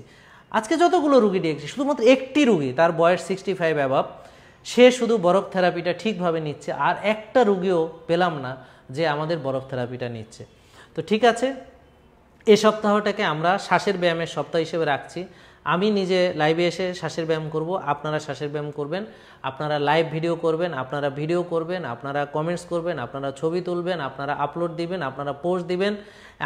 আজকে যতগুলো রুগী দিয়েছি শুধুমাত্র একটি রুগী তার বয়স সিক্সটি ফাইভ অ্যাবাব সে শুধু বরফ থেরাপিটা ঠিকভাবে নিচ্ছে আর একটা রুগীও পেলাম না যে আমাদের বরফ থেরাপিটা নিচ্ছে তো ঠিক আছে এ সপ্তাহটাকে আমরা শ্বাসের ব্যায়ামের সপ্তাহ হিসেবে রাখছি আমি নিজে লাইভে এসে শ্বাসের ব্যায়াম করব আপনারা শ্বাসের ব্যায়াম করবেন আপনারা লাইভ ভিডিও করবেন আপনারা ভিডিও করবেন আপনারা কমেন্টস করবেন আপনারা ছবি তুলবেন আপনারা আপলোড দিবেন আপনারা পোস্ট দিবেন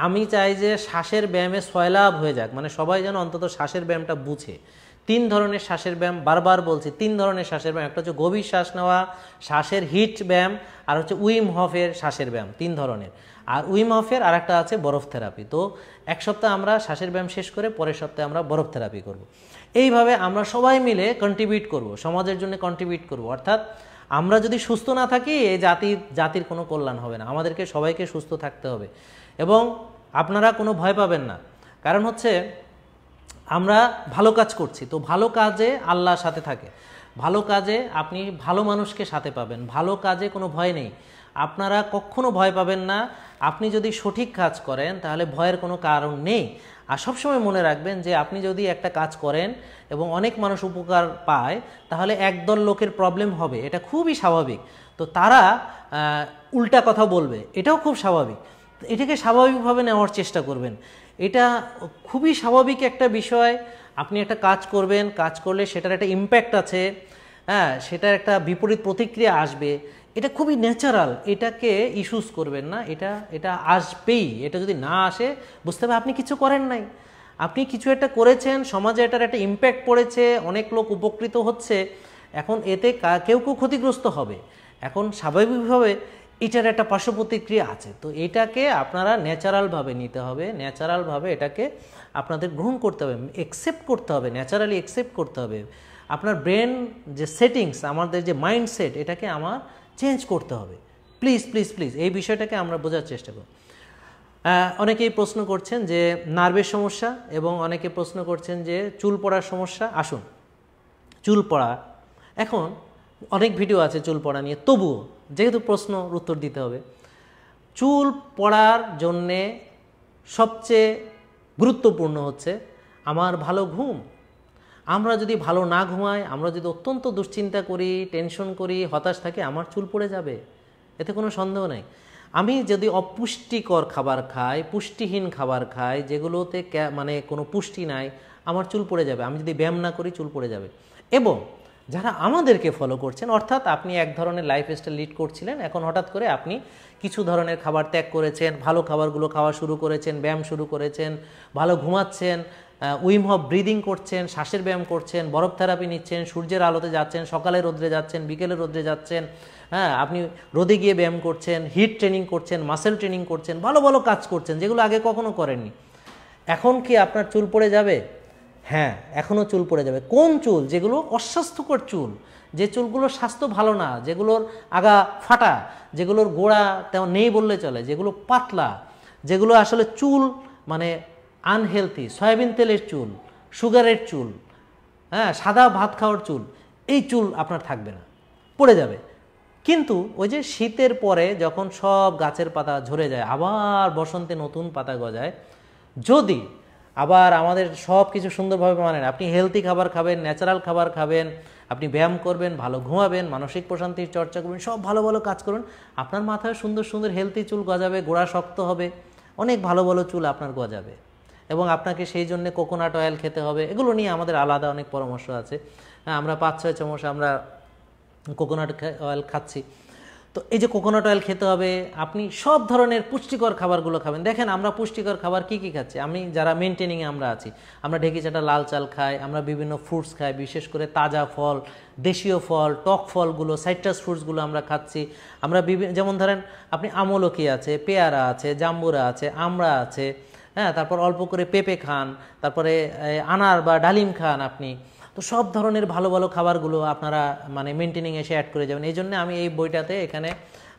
আমি চাই যে শ্বাসের ব্যায়ামে সয়লাভ হয়ে যাক মানে সবাই যেন অন্তত শ্বাসের ব্যায়ামটা বুঝে তিন ধরনের শ্বাসের ব্যায়াম বারবার বলছি তিন ধরনের শ্বাসের ব্যায়াম একটা হচ্ছে গভীর শ্বাস নেওয়া শ্বাসের হিট ব্যায়াম আর হচ্ছে উইম হফের শ্বাসের ব্যায়াম তিন ধরনের আর উইমফের আর একটা আছে বরফ থেরাপি তো এক সপ্তাহ আমরা শ্বাসের ব্যায়াম শেষ করে পরের সপ্তাহে আমরা বরফ থেরাপি করব। এইভাবে আমরা সবাই মিলে কন্ট্রিবিউট করব সমাজের জন্য কন্ট্রিবিউট করব অর্থাৎ আমরা যদি সুস্থ না থাকি এই জাতির জাতির কোনো কল্যাণ হবে না আমাদেরকে সবাইকে সুস্থ থাকতে হবে এবং আপনারা কোনো ভয় পাবেন না কারণ হচ্ছে আমরা ভালো কাজ করছি তো ভালো কাজে আল্লাহ সাথে থাকে ভালো কাজে আপনি ভালো মানুষকে সাথে পাবেন ভালো কাজে কোনো ভয় নেই আপনারা কখনো ভয় পাবেন না আপনি যদি সঠিক কাজ করেন তাহলে ভয়ের কোনো কারণ নেই আর সবসময় মনে রাখবেন যে আপনি যদি একটা কাজ করেন এবং অনেক মানুষ উপকার পায় তাহলে একদল লোকের প্রবলেম হবে এটা খুবই স্বাভাবিক তো তারা উল্টা কথা বলবে এটাও খুব স্বাভাবিক এটাকে স্বাভাবিকভাবে নেওয়ার চেষ্টা করবেন এটা খুবই স্বাভাবিক একটা বিষয় আপনি একটা কাজ করবেন কাজ করলে সেটার একটা ইম্প্যাক্ট আছে হ্যাঁ সেটার একটা বিপরীত প্রতিক্রিয়া আসবে এটা খুবই ন্যাচারাল এটাকে ইস্যুস করবেন না এটা এটা আসবেই এটা যদি না আসে বুঝতে হবে আপনি কিছু করেন নাই আপনি কিছু একটা করেছেন সমাজে এটার একটা ইম্প্যাক্ট পড়েছে অনেক লোক উপকৃত হচ্ছে এখন এতে কেউ কেউ ক্ষতিগ্রস্ত হবে এখন স্বাভাবিকভাবে এটার একটা পার্শ্ব প্রতিক্রিয়া আছে তো এটাকে আপনারা ন্যাচারালভাবে নিতে হবে ন্যাচারালভাবে এটাকে আপনাদের গ্রহণ করতে হবে একসেপ্ট করতে হবে ন্যাচারালি একসেপ্ট করতে হবে আপনার ব্রেন যে সেটিংস আমাদের যে মাইন্ডসেট এটাকে আমার চেঞ্জ করতে হবে প্লিজ প্লিজ প্লিজ এই বিষয়টাকে আমরা বোঝার চেষ্টা করব অনেকেই প্রশ্ন করছেন যে নার্ভের সমস্যা এবং অনেকে প্রশ্ন করছেন যে চুল পড়ার সমস্যা আসুন চুল পড়া এখন অনেক ভিডিও আছে চুল পড়া নিয়ে তবুও যেহেতু প্রশ্ন উত্তর দিতে হবে চুল পড়ার জন্যে সবচেয়ে গুরুত্বপূর্ণ হচ্ছে আমার ভালো ঘুম আমরা যদি ভালো না ঘুমাই আমরা যদি অত্যন্ত দুশ্চিন্তা করি টেনশন করি হতাশ থাকি আমার চুল পড়ে যাবে এতে কোনো সন্দেহ নেই আমি যদি অপুষ্টিকর খাবার খাই পুষ্টিহীন খাবার খাই যেগুলোতে মানে কোনো পুষ্টি নাই আমার চুল পড়ে যাবে আমি যদি ব্যায়াম না করি চুল পড়ে যাবে এবং যারা আমাদেরকে ফলো করছেন অর্থাৎ আপনি এক ধরনের লাইফস্টাইল লিড করছিলেন এখন হঠাৎ করে আপনি কিছু ধরনের খাবার ত্যাগ করেছেন ভালো খাবারগুলো খাওয়া শুরু করেছেন ব্যায়াম শুরু করেছেন ভালো ঘুমাচ্ছেন উইম হব ব্রিদিং করছেন শ্বাসের ব্যায়াম করছেন বরফ থেরাপি নিচ্ছেন সূর্যের আলোতে যাচ্ছেন সকালে রোদ্রে যাচ্ছেন বিকেলে রোদ্রে যাচ্ছেন হ্যাঁ আপনি রোদে গিয়ে ব্যায়াম করছেন হিট ট্রেনিং করছেন মাসেল ট্রেনিং করছেন ভালো ভালো কাজ করছেন যেগুলো আগে কখনো করেননি এখন কি আপনার চুল পড়ে যাবে হ্যাঁ এখনও চুল পড়ে যাবে কোন চুল যেগুলো অস্বাস্থ্যকর চুল যে চুলগুলোর স্বাস্থ্য ভালো না যেগুলোর আগা ফাটা যেগুলোর গোড়া তেমন নেই বললে চলে যেগুলো পাতলা যেগুলো আসলে চুল মানে আনহেলথি সয়াবিন তেলের চুল সুগারের চুল হ্যাঁ সাদা ভাত খাওয়ার চুল এই চুল আপনার থাকবে না পড়ে যাবে কিন্তু ওই যে শীতের পরে যখন সব গাছের পাতা ঝরে যায় আবার বসন্তে নতুন পাতা গজায় যদি আবার আমাদের সব কিছু সুন্দরভাবে মানেন আপনি হেলদি খাবার খাবেন ন্যাচারাল খাবার খাবেন আপনি ব্যায়াম করবেন ভালো ঘুমাবেন মানসিক প্রশান্তির চর্চা করবেন সব ভালো ভালো কাজ করুন আপনার মাথায় সুন্দর সুন্দর হেলদি চুল গজাবে গোড়া শক্ত হবে অনেক ভালো ভালো চুল আপনার গজাবে এবং আপনাকে সেই জন্য কোকোনাট অয়েল খেতে হবে এগুলো নিয়ে আমাদের আলাদা অনেক পরামর্শ আছে হ্যাঁ, আমরা পাঁচ ছয় চামচ আমরা কোকোনাট অয়েল খাচ্ছি তো এই যে কোকোনাট অয়েল খেতে হবে আপনি সব ধরনের পুষ্টিকর খাবারগুলো খাবেন দেখেন আমরা পুষ্টিকর খাবার কি কি খাচ্ছি আমি যারা মেনটেনিংয়ে আমরা আছি আমরা ঢেকি চাটা লাল চাল খাই আমরা বিভিন্ন ফ্রুটস খাই বিশেষ করে তাজা ফল দেশীয় ফল টক ফলগুলো সাইট্রাস ফ্রুটসগুলো আমরা খাচ্ছি আমরা বিভিন্ন যেমন ধরেন আপনি আমলকি আছে পেয়ারা আছে জাম্বুরা আছে আমড়া আছে হ্যাঁ তারপর অল্প করে পেঁপে খান তারপরে আনার বা ডালিম খান আপনি তো সব ধরনের ভালো ভালো খাবারগুলো আপনারা মানে মেনটেনিং এসে অ্যাড করে যাবেন এই জন্য আমি এই বইটাতে এখানে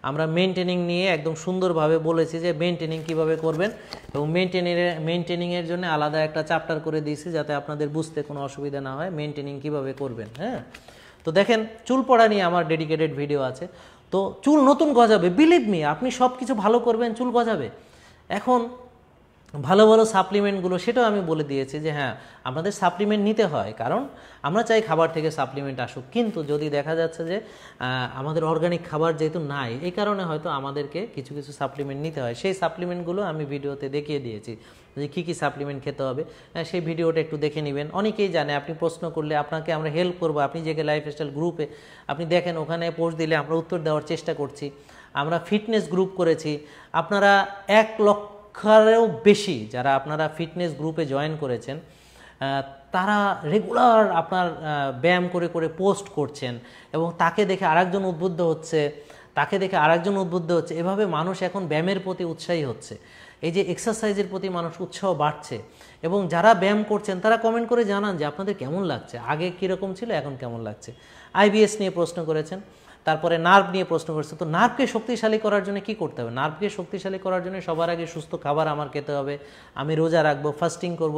আমরা মেনটেনিং নিয়ে একদম সুন্দরভাবে বলেছি যে মেনটেনিং কিভাবে করবেন এবং মেনটেনের মেনটেনিংয়ের জন্য আলাদা একটা চ্যাপ্টার করে দিয়েছি যাতে আপনাদের বুঝতে কোনো অসুবিধা না হয় মেনটেনিং কিভাবে করবেন হ্যাঁ তো দেখেন চুল পড়া নিয়ে আমার ডেডিকেটেড ভিডিও আছে তো চুল নতুন গজাবে বিলিভ মি আপনি সব কিছু ভালো করবেন চুল গজাবে এখন ভালো ভালো সাপ্লিমেন্টগুলো সেটাও আমি বলে দিয়েছি যে হ্যাঁ আমাদের সাপ্লিমেন্ট নিতে হয় কারণ আমরা চাই খাবার থেকে সাপ্লিমেন্ট আসুক কিন্তু যদি দেখা যাচ্ছে যে আমাদের অর্গানিক খাবার যেহেতু নাই এই কারণে হয়তো আমাদেরকে কিছু কিছু সাপ্লিমেন্ট নিতে হয় সেই সাপ্লিমেন্টগুলো আমি ভিডিওতে দেখিয়ে দিয়েছি যে কী কী সাপ্লিমেন্ট খেতে হবে সেই ভিডিওটা একটু দেখে নেবেন অনেকেই জানে আপনি প্রশ্ন করলে আপনাকে আমরা হেল্প করবো আপনি যে লাইফস্টাইল গ্রুপে আপনি দেখেন ওখানে পোস্ট দিলে আমরা উত্তর দেওয়ার চেষ্টা করছি আমরা ফিটনেস গ্রুপ করেছি আপনারা এক লক্ষ লক্ষারেও বেশি যারা আপনারা ফিটনেস গ্রুপে জয়েন করেছেন তারা রেগুলার আপনার ব্যায়াম করে করে পোস্ট করছেন এবং তাকে দেখে আরেকজন উদ্বুদ্ধ হচ্ছে তাকে দেখে আরেকজন উদ্বুদ্ধ হচ্ছে এভাবে মানুষ এখন ব্যায়ামের প্রতি উৎসাহী হচ্ছে এই যে এক্সারসাইজের প্রতি মানুষ উৎসাহ বাড়ছে এবং যারা ব্যায়াম করছেন তারা কমেন্ট করে জানান যে আপনাদের কেমন লাগছে আগে কীরকম ছিল এখন কেমন লাগছে আইবিএস নিয়ে প্রশ্ন করেছেন তারপরে নার্ভ নিয়ে প্রশ্ন করছে তো নার্ভকে শক্তিশালী করার জন্য কি করতে হবে নার্ভকে শক্তিশালী করার জন্য সবার আগে সুস্থ খাবার আমার খেতে হবে আমি রোজা রাখবো ফাস্টিং করব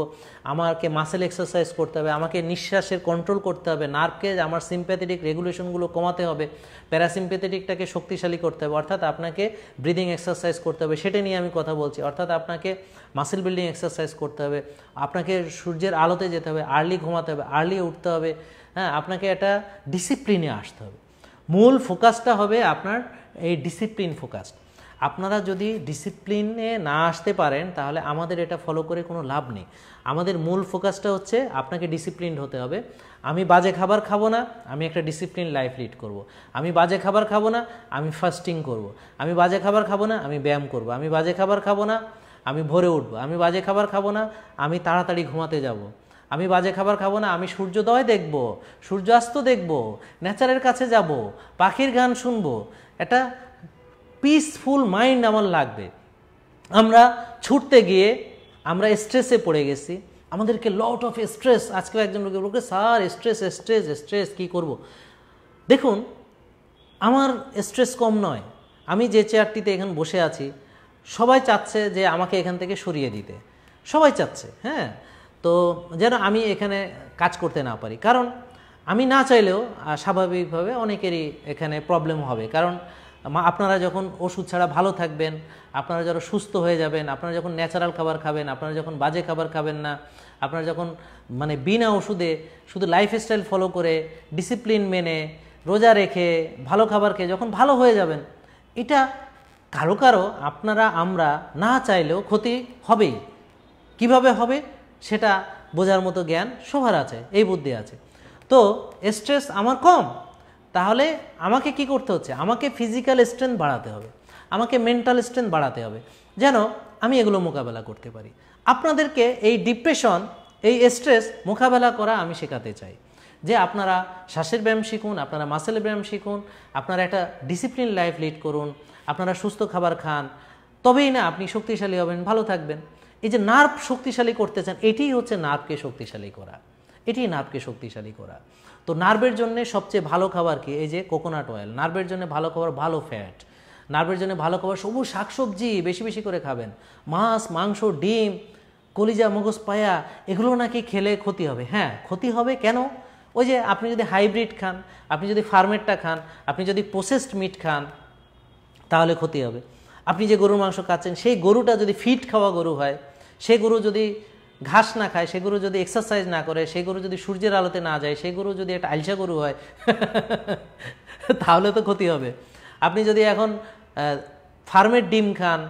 আমাকে মাসেল এক্সারসাইজ করতে হবে আমাকে নিঃশ্বাসের কন্ট্রোল করতে হবে নার্ভকে আমার সিম্প্যাথেটিক রেগুলেশনগুলো কমাতে হবে প্যারাসিম্প্যাথেটিকটাকে শক্তিশালী করতে হবে অর্থাৎ আপনাকে ব্রিদিং এক্সারসাইজ করতে হবে সেটা নিয়ে আমি কথা বলছি অর্থাৎ আপনাকে মাসেল বিল্ডিং এক্সারসাইজ করতে হবে আপনাকে সূর্যের আলোতে যেতে হবে আর্লি ঘুমাতে হবে আর্লি উঠতে হবে হ্যাঁ আপনাকে একটা ডিসিপ্লিনে আসতে হবে মূল ফোকাসটা হবে আপনার এই ডিসিপ্লিন ফোকাস আপনারা যদি ডিসিপ্লিনে না আসতে পারেন তাহলে আমাদের এটা ফলো করে কোনো লাভ নেই আমাদের মূল ফোকাসটা হচ্ছে আপনাকে ডিসিপ্লিন হতে হবে আমি বাজে খাবার খাবো না আমি একটা ডিসিপ্লিন লাইফ লিড করব। আমি বাজে খাবার খাবো না আমি ফাস্টিং করব। আমি বাজে খাবার খাবো না আমি ব্যায়াম করব। আমি বাজে খাবার খাবো না আমি ভরে উঠবো আমি বাজে খাবার খাবো না আমি তাড়াতাড়ি ঘুমাতে যাবো আমি বাজে খাবার খাবো না আমি সূর্যোদয় দেখব সূর্যাস্ত দেখব নেচারের কাছে যাব পাখির গান শুনব এটা পিসফুল মাইন্ড আমার লাগবে আমরা ছুটতে গিয়ে আমরা স্ট্রেসে পড়ে গেছি আমাদেরকে লট অফ স্ট্রেস আজকেও একজন লোকে বলবে স্যার স্ট্রেস স্ট্রেস স্ট্রেস কী করব। দেখুন আমার স্ট্রেস কম নয় আমি যে চেয়ারটিতে এখানে বসে আছি সবাই চাচ্ছে যে আমাকে এখান থেকে সরিয়ে দিতে সবাই চাচ্ছে হ্যাঁ তো যেন আমি এখানে কাজ করতে না পারি কারণ আমি না চাইলেও স্বাভাবিকভাবে অনেকেরই এখানে প্রবলেম হবে কারণ আপনারা যখন ওষুধ ছাড়া ভালো থাকবেন আপনারা যারা সুস্থ হয়ে যাবেন আপনারা যখন ন্যাচারাল খাবার খাবেন আপনারা যখন বাজে খাবার খাবেন না আপনারা যখন মানে বিনা ওষুধে শুধু লাইফস্টাইল ফলো করে ডিসিপ্লিন মেনে রোজা রেখে ভালো খাবার খেয়ে যখন ভালো হয়ে যাবেন এটা কারো কারো আপনারা আমরা না চাইলেও ক্ষতি হবেই কিভাবে হবে সেটা বোঝার মতো জ্ঞান সবার আছে এই বুদ্ধি আছে তো স্ট্রেস আমার কম তাহলে আমাকে কি করতে হচ্ছে আমাকে ফিজিক্যাল স্ট্রেংথ বাড়াতে হবে আমাকে মেন্টাল স্ট্রেংথ বাড়াতে হবে যেন আমি এগুলো মোকাবেলা করতে পারি আপনাদেরকে এই ডিপ্রেশন এই স্ট্রেস মোকাবেলা করা আমি শেখাতে চাই যে আপনারা শ্বাসের ব্যায়াম শিখুন আপনারা মাসেল ব্যায়াম শিখুন আপনারা একটা ডিসিপ্লিন লাইফ লিড করুন আপনারা সুস্থ খাবার খান তবেই না আপনি শক্তিশালী হবেন ভালো থাকবেন এই যে নার্ভ শক্তিশালী করতে চান এটিই হচ্ছে নার্ভকে শক্তিশালী করা এটি নার্ভকে শক্তিশালী করা তো নার্ভের জন্য সবচেয়ে ভালো খাবার কি এই যে কোকোনাট অয়েল নার্ভের জন্য ভালো খাবার ভালো ফ্যাট নার্ভের জন্য ভালো খাবার সবুজ শাকসবজি বেশি বেশি করে খাবেন মাছ মাংস ডিম কলিজা মগজ পায়া এগুলো নাকি খেলে ক্ষতি হবে হ্যাঁ ক্ষতি হবে কেন ওই যে আপনি যদি হাইব্রিড খান আপনি যদি ফার্মেটটা খান আপনি যদি প্রসেসড মিট খান তাহলে ক্ষতি হবে আপনি যে গরুর মাংস খাচ্ছেন সেই গরুটা যদি ফিট খাওয়া গরু হয় সে গরু যদি ঘাস না খায় সে গরু যদি এক্সারসাইজ না করে সে গরু যদি সূর্যের আলোতে না যায় সে গরু যদি একটা আলসা গরু হয় তাহলে তো ক্ষতি হবে আপনি যদি এখন ফার্মের ডিম খান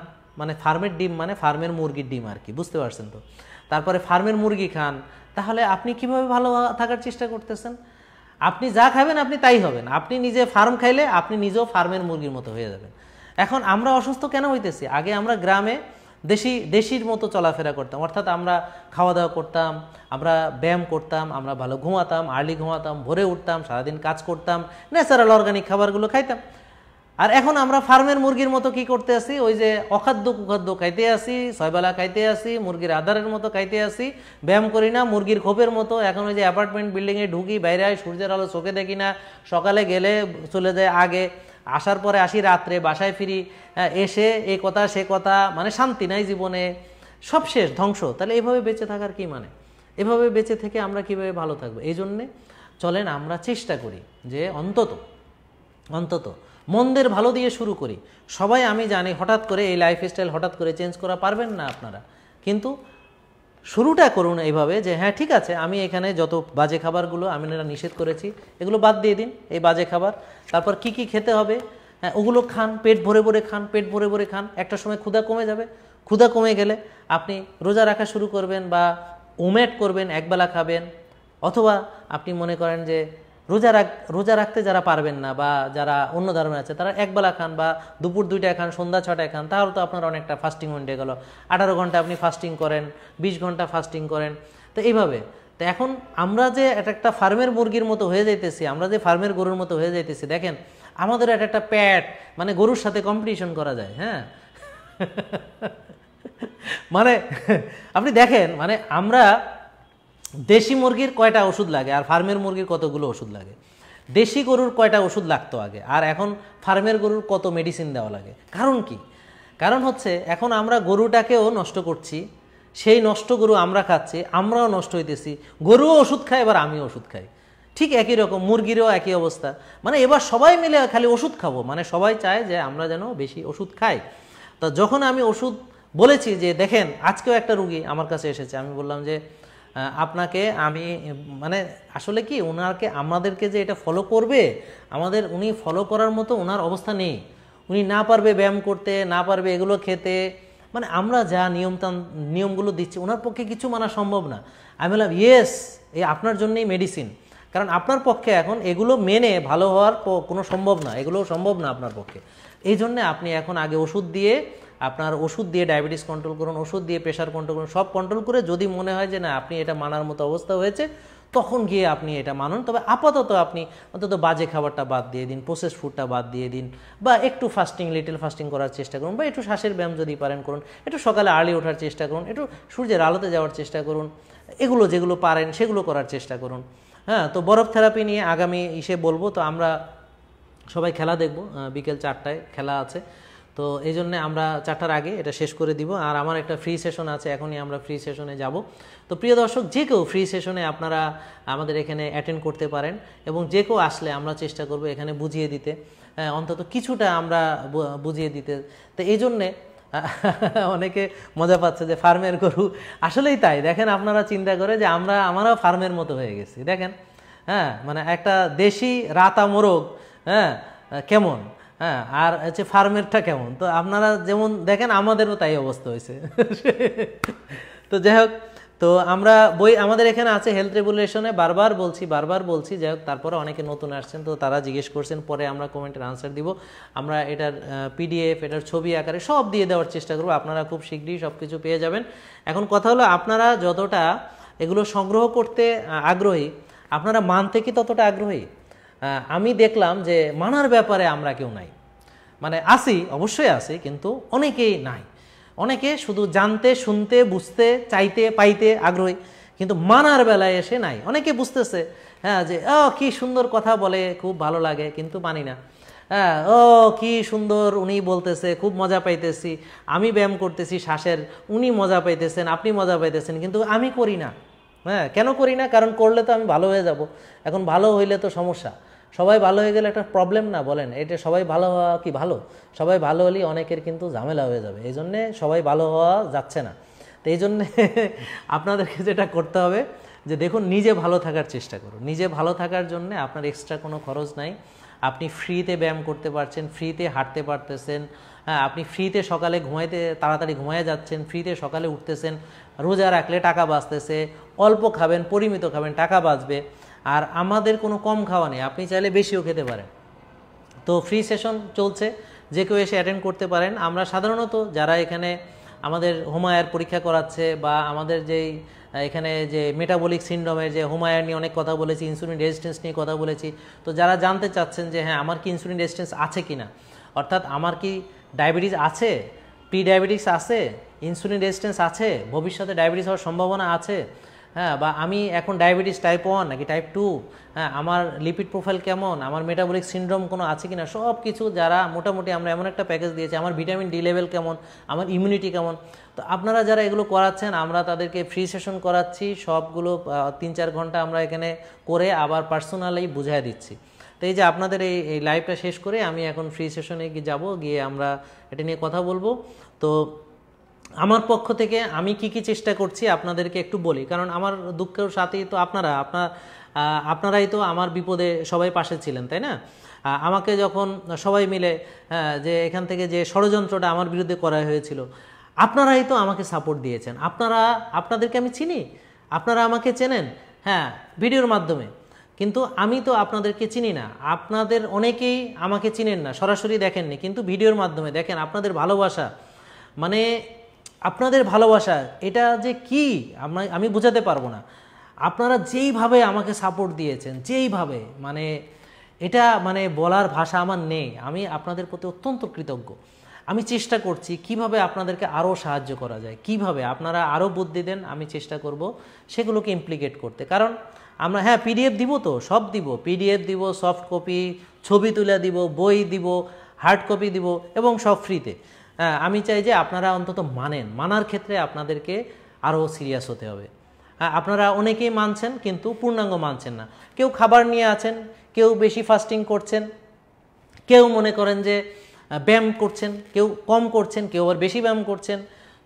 মানে ফার্মের ডিম মানে ফার্মের মুরগির ডিম আর কি বুঝতে পারছেন তো তারপরে ফার্মের মুরগি খান তাহলে আপনি কিভাবে ভালো থাকার চেষ্টা করতেছেন আপনি যা খাবেন আপনি তাই হবেন আপনি নিজে ফার্ম খাইলে আপনি নিজেও ফার্মের মুরগির মতো হয়ে যাবেন এখন আমরা অসুস্থ কেন হইতেছি আগে আমরা গ্রামে দেশি দেশির মতো চলাফেরা করতাম অর্থাৎ আমরা খাওয়া দাওয়া করতাম আমরা ব্যায়াম করতাম আমরা ভালো ঘুমাতাম আর্লি ঘুমাতাম ভোরে উঠতাম সারাদিন কাজ করতাম ন্যাচারাল অর্গানিক খাবারগুলো খাইতাম আর এখন আমরা ফার্মের মুরগির মতো কি করতে আসি ওই যে অখাদ্য কুখাদ্য খাইতে আসি ছয়বেলা খাইতে আসি মুরগির আধারের মতো খাইতে আসি ব্যায়াম করি না মুরগির খোপের মতো এখন ওই যে অ্যাপার্টমেন্ট বিল্ডিংয়ে ঢুকি বাইরে সূর্যের আলো চোখে দেখি না সকালে গেলে চলে যায় আগে আসার পরে আসি রাত্রে বাসায় ফিরি হ্যাঁ, এসে এ কথা সে কথা মানে শান্তি নাই জীবনে সব শেষ ধ্বংস তাহলে এভাবে বেঁচে থাকার কি মানে এভাবে বেঁচে থেকে আমরা কিভাবে ভালো থাকবো এই জন্যে চলেন আমরা চেষ্টা করি যে অন্তত অন্তত মন্দের ভালো দিয়ে শুরু করি সবাই আমি জানি হঠাৎ করে এই লাইফস্টাইল হঠাৎ করে চেঞ্জ করা পারবেন না আপনারা কিন্তু শুরুটা করুন এইভাবে যে হ্যাঁ ঠিক আছে আমি এখানে যত বাজে খাবারগুলো আমি এরা নিষেধ করেছি এগুলো বাদ দিয়ে দিন এই বাজে খাবার তারপর কি কি খেতে হবে হ্যাঁ ওগুলো খান পেট ভরে ভরে খান পেট ভরে ভরে খান একটা সময় ক্ষুধা কমে যাবে ক্ষুধা কমে গেলে আপনি রোজা রাখা শুরু করবেন বা ওমেট করবেন একবেলা খাবেন অথবা আপনি মনে করেন যে রোজা রাখ রোজা রাখতে যারা পারবেন না বা যারা অন্য ধরনের আছে তারা একবেলা খান বা দুপুর দুইটা খান সন্ধ্যা ছটায় খান তাহলে তো আপনার অনেকটা ফাস্টিং হয়ে গেল আঠারো ঘন্টা আপনি ফাস্টিং করেন ২০ ঘন্টা ফাস্টিং করেন তো এইভাবে তো এখন আমরা যে এটা একটা ফার্মের মুরগির মতো হয়ে যাইতেছি আমরা যে ফার্মের গরুর মতো হয়ে যাইতেছি দেখেন আমাদের এটা একটা প্যাট মানে গরুর সাথে কম্পিটিশন করা যায় হ্যাঁ মানে আপনি দেখেন মানে আমরা দেশি মুরগির কয়টা ওষুধ লাগে আর ফার্মের মুরগির কতগুলো ওষুধ লাগে দেশি গরুর কয়টা ওষুধ লাগতো আগে আর এখন ফার্মের গরুর কত মেডিসিন দেওয়া লাগে কারণ কি কারণ হচ্ছে এখন আমরা গরুটাকেও নষ্ট করছি সেই নষ্ট গরু আমরা খাচ্ছি আমরাও নষ্ট হইতেছি গরুও ওষুধ খায় এবার আমিও ওষুধ খাই ঠিক একই রকম মুরগিরও একই অবস্থা মানে এবার সবাই মিলে খালি ওষুধ খাবো মানে সবাই চায় যে আমরা যেন বেশি ওষুধ খাই তো যখন আমি ওষুধ বলেছি যে দেখেন আজকেও একটা রুগী আমার কাছে এসেছে আমি বললাম যে আপনাকে আমি মানে আসলে কি ওনাকে আমাদেরকে যে এটা ফলো করবে আমাদের উনি ফলো করার মতো ওনার অবস্থা নেই উনি না পারবে ব্যায়াম করতে না পারবে এগুলো খেতে মানে আমরা যা নিয়মতান নিয়মগুলো দিচ্ছি ওনার পক্ষে কিছু মানা সম্ভব না আমি বললাম ইয়েস এই আপনার জন্যই মেডিসিন কারণ আপনার পক্ষে এখন এগুলো মেনে ভালো হওয়ার কোনো সম্ভব না এগুলো সম্ভব না আপনার পক্ষে এই জন্যে আপনি এখন আগে ওষুধ দিয়ে আপনার ওষুধ দিয়ে ডায়াবেটিস কন্ট্রোল করুন ওষুধ দিয়ে প্রেশার কন্ট্রোল করুন সব কন্ট্রোল করে যদি মনে হয় যে না আপনি এটা মানার মতো অবস্থা হয়েছে তখন গিয়ে আপনি এটা মানুন তবে আপাতত আপনি অন্তত বাজে খাবারটা বাদ দিয়ে দিন প্রসেস ফুডটা বাদ দিয়ে দিন বা একটু ফাস্টিং লিটল ফাস্টিং করার চেষ্টা করুন বা একটু শ্বাসের ব্যায়াম যদি পারেন করুন একটু সকালে আর্লি ওঠার চেষ্টা করুন একটু সূর্যের আলোতে যাওয়ার চেষ্টা করুন এগুলো যেগুলো পারেন সেগুলো করার চেষ্টা করুন হ্যাঁ তো বরফ থেরাপি নিয়ে আগামী ইসে বলবো তো আমরা সবাই খেলা দেখব বিকেল চারটায় খেলা আছে তো এই জন্যে আমরা চারটার আগে এটা শেষ করে দিব আর আমার একটা ফ্রি সেশন আছে এখনই আমরা ফ্রি সেশনে যাব তো প্রিয় দর্শক যে কেউ ফ্রি সেশনে আপনারা আমাদের এখানে অ্যাটেন্ড করতে পারেন এবং যে কেউ আসলে আমরা চেষ্টা করব এখানে বুঝিয়ে দিতে অন্তত কিছুটা আমরা বুঝিয়ে দিতে তো এই জন্যে অনেকে মজা পাচ্ছে যে ফার্মের গরু আসলেই তাই দেখেন আপনারা চিন্তা করে যে আমরা আমারও ফার্মের মতো হয়ে গেছি দেখেন হ্যাঁ মানে একটা দেশি রাতা মোরগ হ্যাঁ কেমন হ্যাঁ আর হচ্ছে ফার্মেরটা কেমন তো আপনারা যেমন দেখেন আমাদেরও তাই অবস্থা হয়েছে তো যাই হোক তো আমরা বই আমাদের এখানে আছে হেলথ রেগুলেশনে বারবার বলছি বারবার বলছি যাই হোক তারপরে অনেকে নতুন আসছেন তো তারা জিজ্ঞেস করছেন পরে আমরা কমেন্টের আনসার দিব আমরা এটার পিডিএফ এটার ছবি আকারে সব দিয়ে দেওয়ার চেষ্টা করবো আপনারা খুব শীঘ্রই সব কিছু পেয়ে যাবেন এখন কথা হলো আপনারা যতটা এগুলো সংগ্রহ করতে আগ্রহী আপনারা মানতে কি ততটা আগ্রহী হ্যাঁ, আমি দেখলাম যে মানার ব্যাপারে আমরা কেউ নাই মানে আসি অবশ্যই আসি কিন্তু অনেকেই নাই অনেকে শুধু জানতে শুনতে বুঝতে চাইতে পাইতে আগ্রহী কিন্তু মানার বেলায় এসে নাই অনেকে বুঝতেছে হ্যাঁ যে ও কি সুন্দর কথা বলে খুব ভালো লাগে কিন্তু মানি না হ্যাঁ ও কি সুন্দর উনি বলতেছে খুব মজা পাইতেছি আমি ব্যায়াম করতেছি শ্বাসের উনি মজা পাইতেছেন আপনি মজা পাইতেছেন কিন্তু আমি করি না হ্যাঁ কেন করি না কারণ করলে তো আমি ভালো হয়ে যাব এখন ভালো হইলে তো সমস্যা সবাই ভালো হয়ে গেলে একটা প্রবলেম না বলেন এটা সবাই ভালো হওয়া কি ভালো সবাই ভালো হলেই অনেকের কিন্তু ঝামেলা হয়ে যাবে এই জন্যে সবাই ভালো হওয়া যাচ্ছে না তো এই জন্যে আপনাদেরকে যেটা করতে হবে যে দেখুন নিজে ভালো থাকার চেষ্টা করুন নিজে ভালো থাকার জন্য আপনার এক্সট্রা কোনো খরচ নাই আপনি ফ্রিতে ব্যায়াম করতে পারছেন ফ্রিতে হাঁটতে পারতেছেন হ্যাঁ আপনি ফ্রিতে সকালে ঘুমাইতে তাড়াতাড়ি ঘুমাইয়া যাচ্ছেন ফ্রিতে সকালে উঠতেছেন রোজা রাখলে টাকা বাঁচতেছে অল্প খাবেন পরিমিত খাবেন টাকা বাঁচবে আর আমাদের কোনো কম খাওয়া নেই আপনি চাইলে বেশিও খেতে পারেন তো ফ্রি সেশন চলছে যে কেউ এসে অ্যাটেন্ড করতে পারেন আমরা সাধারণত যারা এখানে আমাদের হোমায়ার পরীক্ষা করাচ্ছে বা আমাদের যেই এখানে যে মেটাবলিক সিন্ড্রোমের যে হোমায়ার নিয়ে অনেক কথা বলেছি ইনসুলিন রেজিস্ট্যান্স নিয়ে কথা বলেছি তো যারা জানতে চাচ্ছেন যে হ্যাঁ আমার কি ইনসুলিন রেজিস্ট্যান্স আছে কি না অর্থাৎ আমার কি ডায়াবেটিস আছে প্রি ডায়াবেটিস আছে ইনসুলিন রেজিস্ট্যান্স আছে ভবিষ্যতে ডায়াবেটিস হওয়ার সম্ভাবনা আছে হ্যাঁ বা আমি এখন ডায়াবেটিস টাইপ ওয়ান নাকি টাইপ টু হ্যাঁ আমার লিপিড প্রোফাইল কেমন আমার মেটাবলিক সিন্ড্রোম কোনো আছে কি না সব কিছু যারা মোটামুটি আমরা এমন একটা প্যাকেজ দিয়েছি আমার ভিটামিন ডি লেভেল কেমন আমার ইমিউনিটি কেমন তো আপনারা যারা এগুলো করাচ্ছেন আমরা তাদেরকে ফ্রি সেশন করাচ্ছি সবগুলো তিন চার ঘন্টা আমরা এখানে করে আবার পার্সোনালি বুঝাই দিচ্ছি তো এই যে আপনাদের এই এই লাইভটা শেষ করে আমি এখন ফ্রি সেশনে গিয়ে যাবো গিয়ে আমরা এটা নিয়ে কথা বলবো তো আমার পক্ষ থেকে আমি কি কি চেষ্টা করছি আপনাদেরকে একটু বলি কারণ আমার দুঃখের সাথেই তো আপনারা আপনার আপনারাই তো আমার বিপদে সবাই পাশে ছিলেন তাই না আমাকে যখন সবাই মিলে যে এখান থেকে যে ষড়যন্ত্রটা আমার বিরুদ্ধে করা হয়েছিল আপনারাই তো আমাকে সাপোর্ট দিয়েছেন আপনারা আপনাদেরকে আমি চিনি আপনারা আমাকে চেনেন হ্যাঁ ভিডিওর মাধ্যমে কিন্তু আমি তো আপনাদেরকে চিনি না আপনাদের অনেকেই আমাকে চিনেন না সরাসরি দেখেননি কিন্তু ভিডিওর মাধ্যমে দেখেন আপনাদের ভালোবাসা মানে আপনাদের ভালোবাসা এটা যে কি আমরা আমি বোঝাতে পারবো না আপনারা যেইভাবে আমাকে সাপোর্ট দিয়েছেন যেইভাবে মানে এটা মানে বলার ভাষা আমার নেই আমি আপনাদের প্রতি অত্যন্ত কৃতজ্ঞ আমি চেষ্টা করছি কিভাবে আপনাদেরকে আরও সাহায্য করা যায় কিভাবে আপনারা আরও বুদ্ধি দেন আমি চেষ্টা করব সেগুলোকে ইমপ্লিকেট করতে কারণ আমরা হ্যাঁ পিডিএফ দিব তো সব দিব পিডিএফ দিব সফট কপি ছবি তুলে দিব বই দিব হার্ড কপি দিব এবং সব ফ্রিতে হ্যাঁ, আমি চাই যে আপনারা অন্তত মানেন মানার ক্ষেত্রে আপনাদেরকে আরও সিরিয়াস হতে হবে হ্যাঁ, আপনারা অনেকেই মানছেন কিন্তু পূর্ণাঙ্গ মানছেন না কেউ খাবার নিয়ে আছেন কেউ বেশি ফাস্টিং করছেন কেউ মনে করেন যে ব্যায়াম করছেন কেউ কম করছেন কেউ আবার বেশি ব্যায়াম করছেন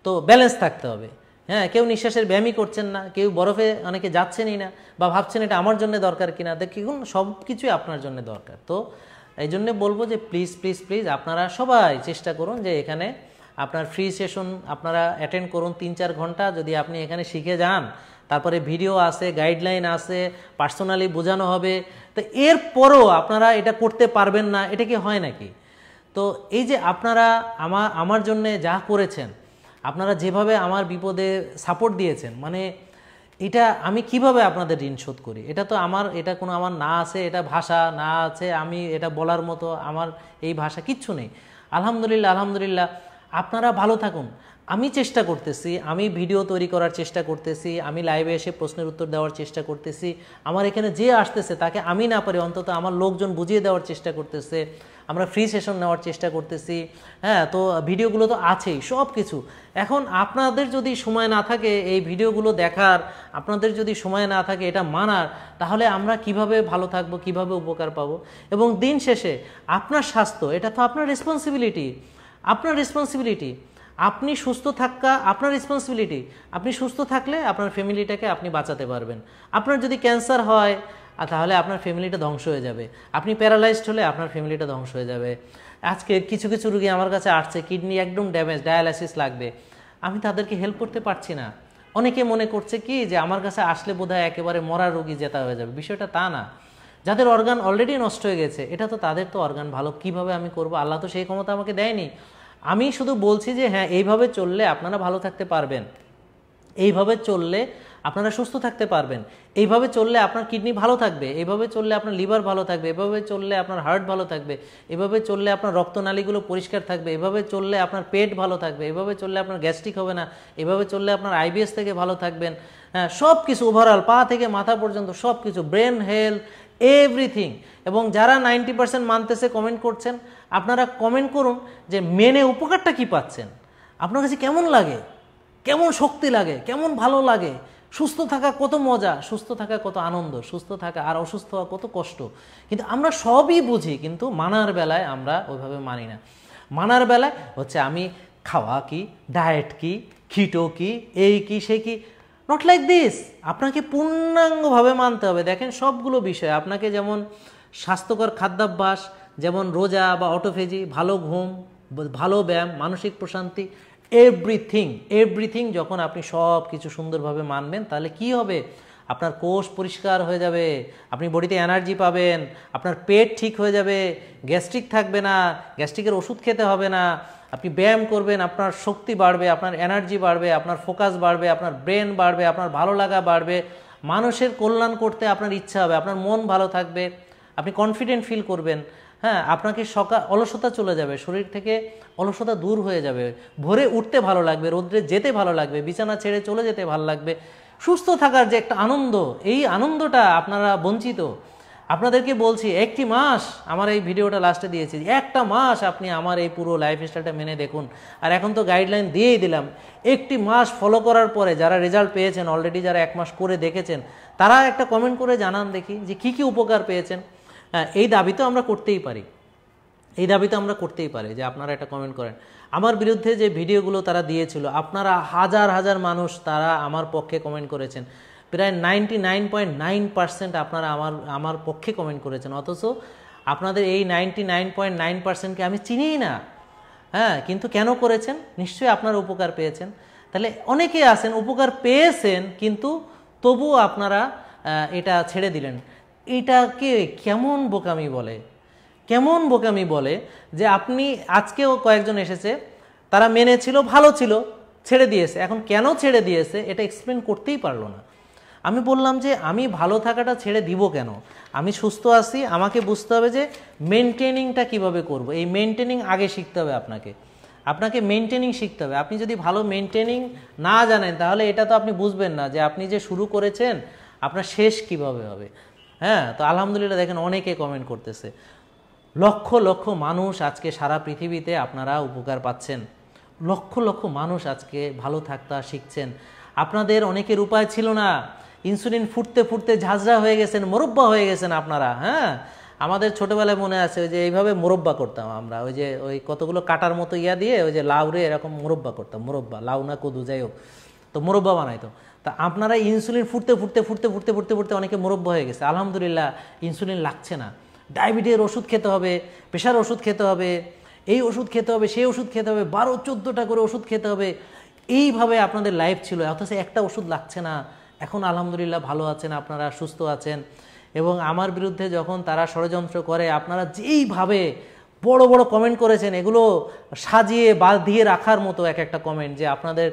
তো ব্যালেন্স থাকতে হবে হ্যাঁ কেউ নিঃশ্বাসের ব্যায়ামই করছেন না কেউ বরফে অনেকে যাচ্ছেনই না বা ভাবছেন এটা আমার জন্য দরকার কিনা দেখুন সব কিছুই আপনার জন্য দরকার তো এই জন্যে বলবো যে প্লিজ প্লিজ প্লিজ আপনারা সবাই চেষ্টা করুন যে এখানে আপনার ফ্রি সেশন আপনারা অ্যাটেন্ড করুন তিন চার ঘন্টা যদি আপনি এখানে শিখে যান তারপরে ভিডিও আছে গাইডলাইন আছে পার্সোনালি বোঝানো হবে তো এরপরও আপনারা এটা করতে পারবেন না এটা কি হয় নাকি তো এই যে আপনারা আমার আমার জন্যে যা করেছেন আপনারা যেভাবে আমার বিপদে সাপোর্ট দিয়েছেন মানে এটা আমি কিভাবে আপনাদের ঋণ শোধ করি এটা তো আমার এটা কোনো আমার না আছে এটা ভাষা না আছে আমি এটা বলার মতো আমার এই ভাষা কিচ্ছু নেই আলহামদুলিল্লাহ আলহামদুলিল্লাহ আপনারা ভালো থাকুন আমি চেষ্টা করতেছি আমি ভিডিও তৈরি করার চেষ্টা করতেছি আমি লাইভে এসে প্রশ্নের উত্তর দেওয়ার চেষ্টা করতেছি আমার এখানে যে আসতেছে তাকে আমি না পারি অন্তত আমার লোকজন বুঝিয়ে দেওয়ার চেষ্টা করতেছে আমরা ফ্রি সেশন নেওয়ার চেষ্টা করতেছি হ্যাঁ তো ভিডিওগুলো তো আছেই সব কিছু এখন আপনাদের যদি সময় না থাকে এই ভিডিওগুলো দেখার আপনাদের যদি সময় না থাকে এটা মানার তাহলে আমরা কিভাবে ভালো থাকবো কিভাবে উপকার পাবো এবং দিন শেষে আপনার স্বাস্থ্য এটা তো আপনার রেসপন্সিবিলিটি আপনার রেসপন্সিবিলিটি আপনি সুস্থ থাকা আপনার রেসপন্সিবিলিটি আপনি সুস্থ থাকলে আপনার ফ্যামিলিটাকে আপনি বাঁচাতে পারবেন আপনার যদি ক্যান্সার হয় তাহলে আপনার ফ্যামিলিটা ধ্বংস হয়ে যাবে আপনি প্যারালাইজড হলে আপনার ফ্যামিলিটা ধ্বংস হয়ে যাবে আজকে কিছু কিছু রুগী আমার কাছে আসছে কিডনি একদম ড্যামেজ ডায়ালাইসিস লাগবে আমি তাদেরকে হেল্প করতে পারছি না অনেকে মনে করছে কি যে আমার কাছে আসলে বোধহয় একেবারে মরা রোগী জেতা হয়ে যাবে বিষয়টা তা না যাদের অর্গান অলরেডি নষ্ট হয়ে গেছে এটা তো তাদের তো অর্গান ভালো কিভাবে আমি করব আল্লাহ তো সেই ক্ষমতা আমাকে দেয়নি আমি শুধু বলছি যে হ্যাঁ এইভাবে চললে আপনারা ভালো থাকতে পারবেন এইভাবে চললে আপনারা সুস্থ থাকতে পারবেন এইভাবে চললে আপনার কিডনি ভালো থাকবে এইভাবে চললে আপনার লিভার ভালো থাকবে এভাবে চললে আপনার হার্ট ভালো থাকবে এভাবে চললে আপনার রক্তনালীগুলো পরিষ্কার থাকবে এভাবে চললে আপনার পেট ভালো থাকবে এভাবে চললে আপনার গ্যাস্ট্রিক হবে না এভাবে চললে আপনার আইবিএস থেকে ভালো থাকবেন হ্যাঁ সব কিছু ওভারঅল পা থেকে মাথা পর্যন্ত সব কিছু ব্রেন হেলথ এভরিথিং এবং যারা নাইনটি পার্সেন্ট মানতেছে কমেন্ট করছেন আপনারা কমেন্ট করুন যে মেনে উপকারটা কি পাচ্ছেন আপনার কাছে কেমন লাগে কেমন শক্তি লাগে কেমন ভালো লাগে সুস্থ থাকা কত মজা সুস্থ থাকা কত আনন্দ সুস্থ থাকা আর অসুস্থ হওয়া কত কষ্ট কিন্তু আমরা সবই বুঝি কিন্তু মানার বেলায় আমরা ওইভাবে মানি না মানার বেলায় হচ্ছে আমি খাওয়া কি ডায়েট কি খিটো কি এই কি সে কি নট লাইক দিস আপনাকে পূর্ণাঙ্গভাবে মানতে হবে দেখেন সবগুলো বিষয় আপনাকে যেমন স্বাস্থ্যকর খাদ্যাভ্যাস যেমন রোজা বা অটোফেজি ভালো ঘুম ভালো ব্যায়াম মানসিক প্রশান্তি এভরিথিং এভরিথিং যখন আপনি সব কিছু সুন্দরভাবে মানবেন তাহলে কি হবে আপনার কোষ পরিষ্কার হয়ে যাবে আপনি বডিতে এনার্জি পাবেন আপনার পেট ঠিক হয়ে যাবে গ্যাস্ট্রিক থাকবে না গ্যাস্ট্রিকের ওষুধ খেতে হবে না আপনি ব্যায়াম করবেন আপনার শক্তি বাড়বে আপনার এনার্জি বাড়বে আপনার ফোকাস বাড়বে আপনার ব্রেন বাড়বে আপনার ভালো লাগা বাড়বে মানুষের কল্যাণ করতে আপনার ইচ্ছা হবে আপনার মন ভালো থাকবে আপনি কনফিডেন্ট ফিল করবেন হ্যাঁ আপনাকে সকাল অলসতা চলে যাবে শরীর থেকে অলসতা দূর হয়ে যাবে ভোরে উঠতে ভালো লাগবে রোদ্রে যেতে ভালো লাগবে বিছানা ছেড়ে চলে যেতে ভালো লাগবে সুস্থ থাকার যে একটা আনন্দ এই আনন্দটা আপনারা বঞ্চিত আপনাদেরকে বলছি একটি মাস আমার এই ভিডিওটা লাস্টে দিয়েছি একটা মাস আপনি আমার এই পুরো লাইফস্টাইলটা মেনে দেখুন আর এখন তো গাইডলাইন দিয়েই দিলাম একটি মাস ফলো করার পরে যারা রেজাল্ট পেয়েছেন অলরেডি যারা এক মাস করে দেখেছেন তারা একটা কমেন্ট করে জানান দেখি যে কি কি উপকার পেয়েছেন হ্যাঁ, এই দাবি তো আমরা করতেই পারি এই দাবি তো আমরা করতেই পারি যে আপনারা একটা কমেন্ট করেন আমার বিরুদ্ধে যে ভিডিওগুলো তারা দিয়েছিল আপনারা হাজার হাজার মানুষ তারা আমার পক্ষে কমেন্ট করেছেন প্রায় ninety nine point nine percent আপনারা আমার আমার পক্ষে কমেন্ট করেছেন অথচ আপনাদের এই নাইনটি নাইন পয়েন্ট নাইন পার্সেন্টকে আমি চিনিই না হ্যাঁ কিন্তু কেন করেছেন নিশ্চয়ই আপনার উপকার পেয়েছেন তাহলে অনেকে আছেন উপকার পেয়েছেন কিন্তু তবু আপনারা এটা ছেড়ে দিলেন এটাকে কেমন বোকামি বলে কেমন বোকামি বলে যে আপনি আজকেও কয়েকজন এসেছে তারা মেনে ছিল ভালো ছিল ছেড়ে দিয়েছে এখন কেন ছেড়ে দিয়েছে এটা এক্সপ্লেন করতেই পারলো না আমি বললাম যে আমি ভালো থাকাটা ছেড়ে দিব কেন আমি সুস্থ আছি আমাকে বুঝতে হবে যে মেনটেনিংটা কিভাবে করব। এই মেনটেনিং আগে শিখতে হবে আপনাকে আপনাকে মেনটেনিং শিখতে হবে আপনি যদি ভালো মেনটেনিং না জানেন তাহলে এটা তো আপনি বুঝবেন না যে আপনি যে শুরু করেছেন আপনার শেষ কিভাবে হবে হ্যাঁ তো আলহামদুলিল্লাহ দেখেন অনেকে কমেন্ট করতেছে লক্ষ লক্ষ মানুষ আজকে সারা পৃথিবীতে আপনারা উপকার পাচ্ছেন লক্ষ লক্ষ মানুষ আজকে ভালো থাকতে শিখছেন আপনাদের অনেকের উপায় ছিল না ইনসুলিন ফুটতে ফুটতে ঝাঁঝরা হয়ে গেছেন মোরব্বা হয়ে গেছেন আপনারা হ্যাঁ আমাদের ছোটোবেলায় মনে আছে ওই যে এইভাবে মোরব্বা করতাম আমরা ওই যে ওই কতগুলো কাটার মতো ইয়া দিয়ে ওই যে লাউরে এরকম মোরব্বা করতাম মোরব্বা লাউ না কদু যাই হোক তো মোরব্বা বানাইতো তা আপনারা ইনসুলিন ফুটতে ফুটতে ফুটতে ফুটতে ফুটতে ফুটতে অনেকে মোরব্বা হয়ে গেছে আলহামদুলিল্লাহ ইনসুলিন লাগছে না ডায়াবেটিসের ওষুধ খেতে হবে প্রেশার ওষুধ খেতে হবে এই ওষুধ খেতে হবে সেই ওষুধ খেতে হবে বারো চোদ্দোটা করে ওষুধ খেতে হবে এইভাবে আপনাদের লাইফ ছিল অথচ একটা ওষুধ লাগছে না এখন আলহামদুলিল্লাহ ভালো আছেন আপনারা সুস্থ আছেন এবং আমার বিরুদ্ধে যখন তারা ষড়যন্ত্র করে আপনারা যেইভাবে বড় বড় কমেন্ট করেছেন এগুলো সাজিয়ে দিয়ে রাখার মতো এক একটা কমেন্ট যে আপনাদের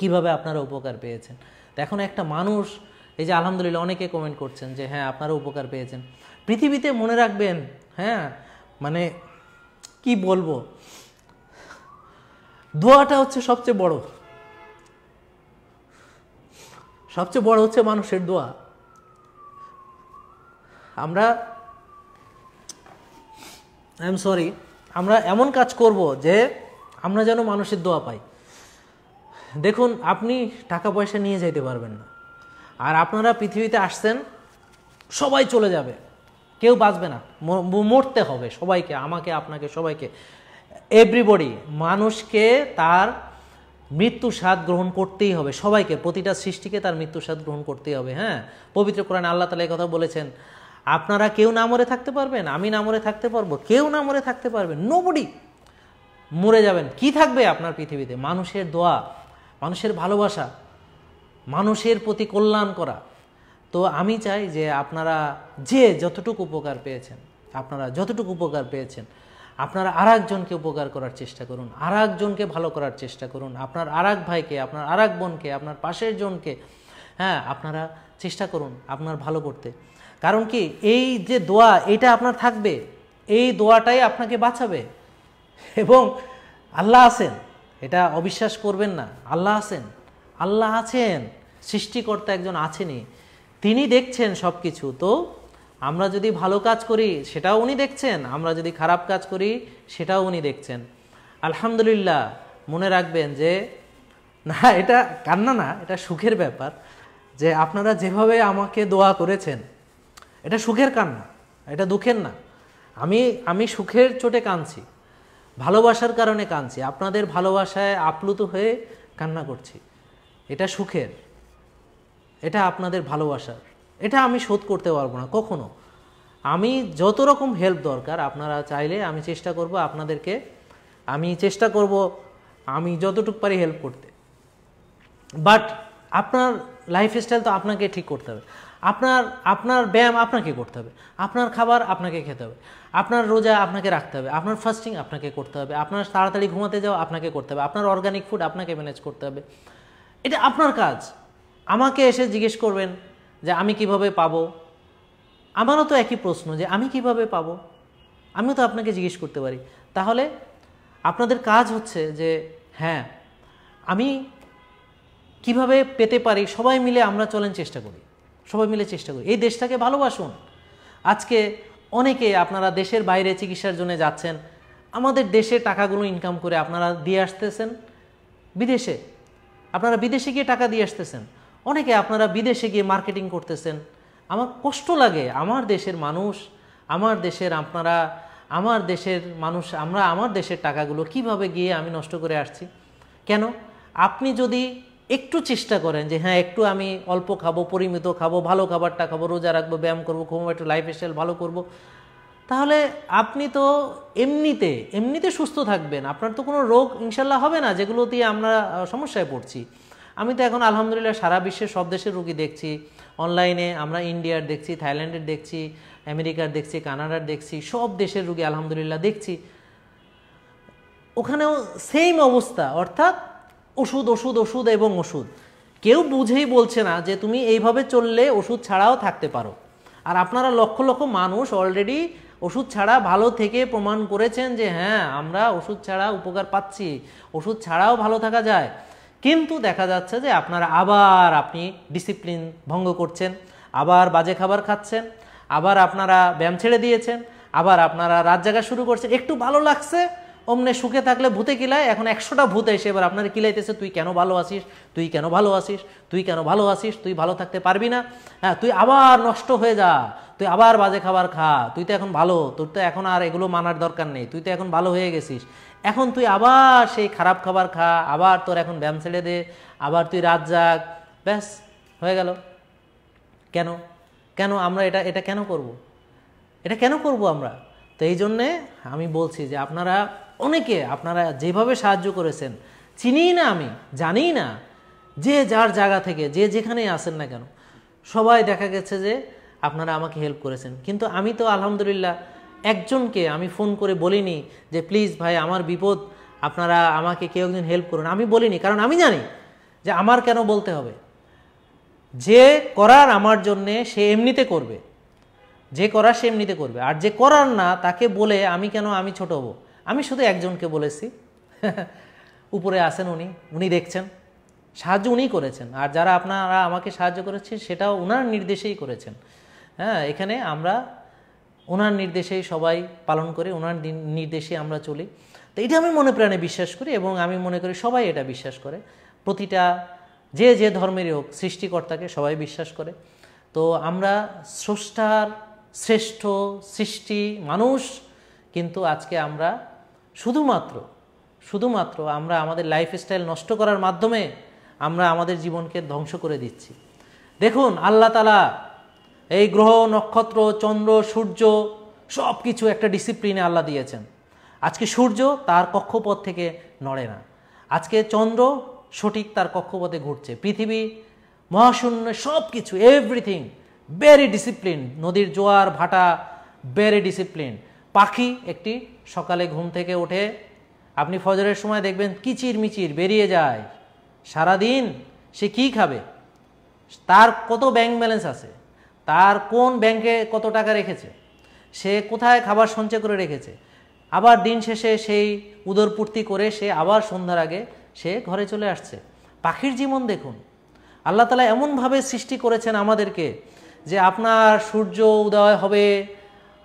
কিভাবে আপনারা উপকার পেয়েছেন এখন একটা মানুষ এই যে আলহামদুলিল্লাহ অনেকে কমেন্ট করছেন যে হ্যাঁ আপনারা উপকার পেয়েছেন পৃথিবীতে মনে রাখবেন হ্যাঁ মানে কি বলবো দোয়াটা হচ্ছে সবচেয়ে বড় সবচেয়ে বড় হচ্ছে মানুষের দোয়া আমরা আই এম সরি আমরা এমন কাজ করব যে আমরা যেন মানুষের দোয়া পাই দেখুন আপনি টাকা পয়সা নিয়ে যেতে পারবেন না আর আপনারা পৃথিবীতে আসছেন সবাই চলে যাবে কেউ বাঁচবে না মরতে হবে সবাইকে আমাকে আপনাকে সবাইকে এভরিবডি মানুষকে তার মৃত্যু স্বাদ গ্রহণ করতেই হবে সবাইকে প্রতিটা সৃষ্টিকে তার মৃত্যু স্বাদ গ্রহণ করতেই হবে হ্যাঁ পবিত্র কোরআন আল্লাহ তালা কথা বলেছেন আপনারা কেউ না মরে থাকতে পারবেন আমি না মরে থাকতে পারবো কেউ না মরে থাকতে পারবেন নোবডি মরে যাবেন কি থাকবে আপনার পৃথিবীতে মানুষের দোয়া মানুষের ভালোবাসা মানুষের প্রতি কল্যাণ করা তো আমি চাই যে আপনারা যে যতটুকু উপকার পেয়েছেন আপনারা যতটুকু উপকার পেয়েছেন আপনারা আর একজনকে উপকার করার চেষ্টা করুন আর একজনকে ভালো করার চেষ্টা করুন আপনার আর ভাইকে আপনার আর বোনকে আপনার পাশের জনকে হ্যাঁ আপনারা চেষ্টা করুন আপনার ভালো করতে কারণ কি এই যে দোয়া এটা আপনার থাকবে এই দোয়াটাই আপনাকে বাঁচাবে এবং আল্লাহ আছেন এটা অবিশ্বাস করবেন না আল্লাহ আছেন আল্লাহ আছেন সৃষ্টিকর্তা একজন আছেনই তিনি দেখছেন সব কিছু তো আমরা যদি ভালো কাজ করি সেটাও উনি দেখছেন আমরা যদি খারাপ কাজ করি সেটাও উনি দেখছেন আলহামদুলিল্লাহ মনে রাখবেন যে না এটা কান্না না এটা সুখের ব্যাপার যে আপনারা যেভাবে আমাকে দোয়া করেছেন এটা সুখের কান্না এটা দুঃখের না আমি আমি সুখের চোটে কাঁদছি ভালোবাসার কারণে কাঁদছি আপনাদের ভালোবাসায় আপ্লুত হয়ে কান্না করছি এটা সুখের এটা আপনাদের ভালোবাসার এটা আমি শোধ করতে পারবো না কখনো আমি যত রকম হেল্প দরকার আপনারা চাইলে আমি চেষ্টা করব আপনাদেরকে আমি চেষ্টা করব আমি যতটুকু পারি হেল্প করতে বাট আপনার লাইফস্টাইল তো আপনাকে ঠিক করতে হবে আপনার আপনার ব্যায়াম আপনাকে করতে হবে আপনার খাবার আপনাকে খেতে হবে আপনার রোজা আপনাকে রাখতে হবে আপনার ফাস্টিং আপনাকে করতে হবে আপনার তাড়াতাড়ি ঘুমাতে যাওয়া আপনাকে করতে হবে আপনার অর্গানিক ফুড আপনাকে ম্যানেজ করতে হবে এটা আপনার কাজ আমাকে এসে জিজ্ঞেস করবেন যে আমি কিভাবে পাবো আমারও তো একই প্রশ্ন যে আমি কিভাবে পাবো আমিও তো আপনাকে জিজ্ঞেস করতে পারি তাহলে আপনাদের কাজ হচ্ছে যে হ্যাঁ আমি কিভাবে পেতে পারি সবাই মিলে আমরা চলেন চেষ্টা করি সবাই মিলে চেষ্টা করি এই দেশটাকে ভালোবাসুন আজকে অনেকে আপনারা দেশের বাইরে চিকিৎসার জন্য যাচ্ছেন আমাদের দেশে টাকাগুলো ইনকাম করে আপনারা দিয়ে আসতেছেন বিদেশে আপনারা বিদেশে গিয়ে টাকা দিয়ে আসতেছেন অনেকে আপনারা বিদেশে গিয়ে মার্কেটিং করতেছেন আমার কষ্ট লাগে আমার দেশের মানুষ আমার দেশের আপনারা আমার দেশের মানুষ আমরা আমার দেশের টাকাগুলো কিভাবে গিয়ে আমি নষ্ট করে আসছি কেন আপনি যদি একটু চেষ্টা করেন যে হ্যাঁ একটু আমি অল্প খাবো পরিমিত খাবো ভালো খাবারটা খাবো রোজা রাখবো ব্যায়াম করবো ঘুমো একটু লাইফ স্টাইল ভালো করবো তাহলে আপনি তো এমনিতে এমনিতে সুস্থ থাকবেন আপনার তো কোনো রোগ ইনশাল্লাহ হবে না যেগুলো দিয়ে আমরা সমস্যায় পড়ছি আমি তো এখন আলহামদুলিল্লাহ সারা বিশ্বের সব দেশের রুগী দেখছি অনলাইনে আমরা ইন্ডিয়ার দেখছি থাইল্যান্ডের দেখছি আমেরিকার দেখছি কানাডার দেখছি সব দেশের রুগী আলহামদুলিল্লাহ দেখছি ওখানেও সেম অবস্থা অর্থাৎ ওষুধ ওষুধ ওষুধ এবং ওষুধ কেউ বুঝেই বলছে না যে তুমি এইভাবে চললে ওষুধ ছাড়াও থাকতে পারো আর আপনারা লক্ষ লক্ষ মানুষ অলরেডি ওষুধ ছাড়া ভালো থেকে প্রমাণ করেছেন যে হ্যাঁ আমরা ওষুধ ছাড়া উপকার পাচ্ছি ওষুধ ছাড়াও ভালো থাকা যায় কিন্তু দেখা যাচ্ছে যে আপনারা আবার আপনি ডিসিপ্লিন ভঙ্গ করছেন আবার বাজে খাবার খাচ্ছেন আবার আপনারা ব্যায়াম ছেড়ে দিয়েছেন আবার আপনারা রাত জাগা শুরু করছেন একটু ভালো লাগছে অমনে সুখে থাকলে ভূতে কিলায় এখন একশোটা ভূত এসে এবার আপনার কিলাইতেছে তুই কেন ভালো আসিস তুই কেন ভালো আসিস তুই কেন ভালো আসিস তুই ভালো থাকতে পারবি না হ্যাঁ তুই আবার নষ্ট হয়ে যা তুই আবার বাজে খাবার খা তুই তো এখন ভালো তোর তো এখন আর এগুলো মানার দরকার নেই তুই তো এখন ভালো হয়ে গেছিস এখন তুই আবার সেই খারাপ খাবার খা আবার তোর এখন ব্যায়াম ছেড়ে দে আবার তুই রাত যাক ব্যাস হয়ে গেল কেন কেন আমরা এটা এটা কেন করব। এটা কেন করব আমরা তো এই জন্যে আমি বলছি যে আপনারা অনেকে আপনারা যেভাবে সাহায্য করেছেন চিনি না আমি জানি না যে যার জায়গা থেকে যে যেখানেই আসেন না কেন সবাই দেখা গেছে যে আপনারা আমাকে হেল্প করেছেন কিন্তু আমি তো আলহামদুলিল্লাহ একজনকে আমি ফোন করে বলিনি যে প্লিজ ভাই আমার বিপদ আপনারা আমাকে কেউ একজন হেল্প করুন আমি বলিনি কারণ আমি জানি যে আমার কেন বলতে হবে যে করার আমার জন্যে সে এমনিতে করবে যে করার সে এমনিতে করবে আর যে করার না তাকে বলে আমি কেন আমি ছোট হবো আমি শুধু একজনকে বলেছি উপরে আছেন উনি উনি দেখছেন সাহায্য উনিই করেছেন আর যারা আপনারা আমাকে সাহায্য করেছেন সেটাও ওনার নির্দেশেই করেছেন হ্যাঁ এখানে আমরা ওনার নির্দেশেই সবাই পালন করে ওনার নির্দেশে আমরা চলি তো এটা আমি মনে প্রাণে বিশ্বাস করি এবং আমি মনে করি সবাই এটা বিশ্বাস করে প্রতিটা যে যে ধর্মেরই হোক সৃষ্টিকর্তাকে সবাই বিশ্বাস করে তো আমরা স্রষ্টার শ্রেষ্ঠ সৃষ্টি মানুষ কিন্তু আজকে আমরা শুধুমাত্র শুধুমাত্র আমরা আমাদের লাইফস্টাইল নষ্ট করার মাধ্যমে আমরা আমাদের জীবনকে ধ্বংস করে দিচ্ছি দেখুন আল্লাহ তালা এই গ্রহ নক্ষত্র চন্দ্র সূর্য সব কিছু একটা ডিসিপ্লিনে আল্লাহ দিয়েছেন আজকে সূর্য তার কক্ষপথ থেকে নড়ে না আজকে চন্দ্র সঠিক তার কক্ষপথে ঘুরছে পৃথিবী মহাশূন্য সব কিছু এভরিথিং ভেরি ডিসিপ্লিন নদীর জোয়ার ভাটা ভেরি ডিসিপ্লিন পাখি একটি সকালে ঘুম থেকে ওঠে আপনি ফজরের সময় দেখবেন কিচির মিচির বেরিয়ে যায় সারাদিন সে কি খাবে তার কত ব্যাংক ব্যালেন্স আছে তার কোন ব্যাংকে কত টাকা রেখেছে সে কোথায় খাবার সঞ্চয় করে রেখেছে আবার দিন শেষে সেই উদরপূর্তি করে সে আবার সন্ধ্যার আগে সে ঘরে চলে আসছে পাখির জীবন দেখুন আল্লাহ তালা এমনভাবে সৃষ্টি করেছেন আমাদেরকে যে আপনার সূর্য উদয় হবে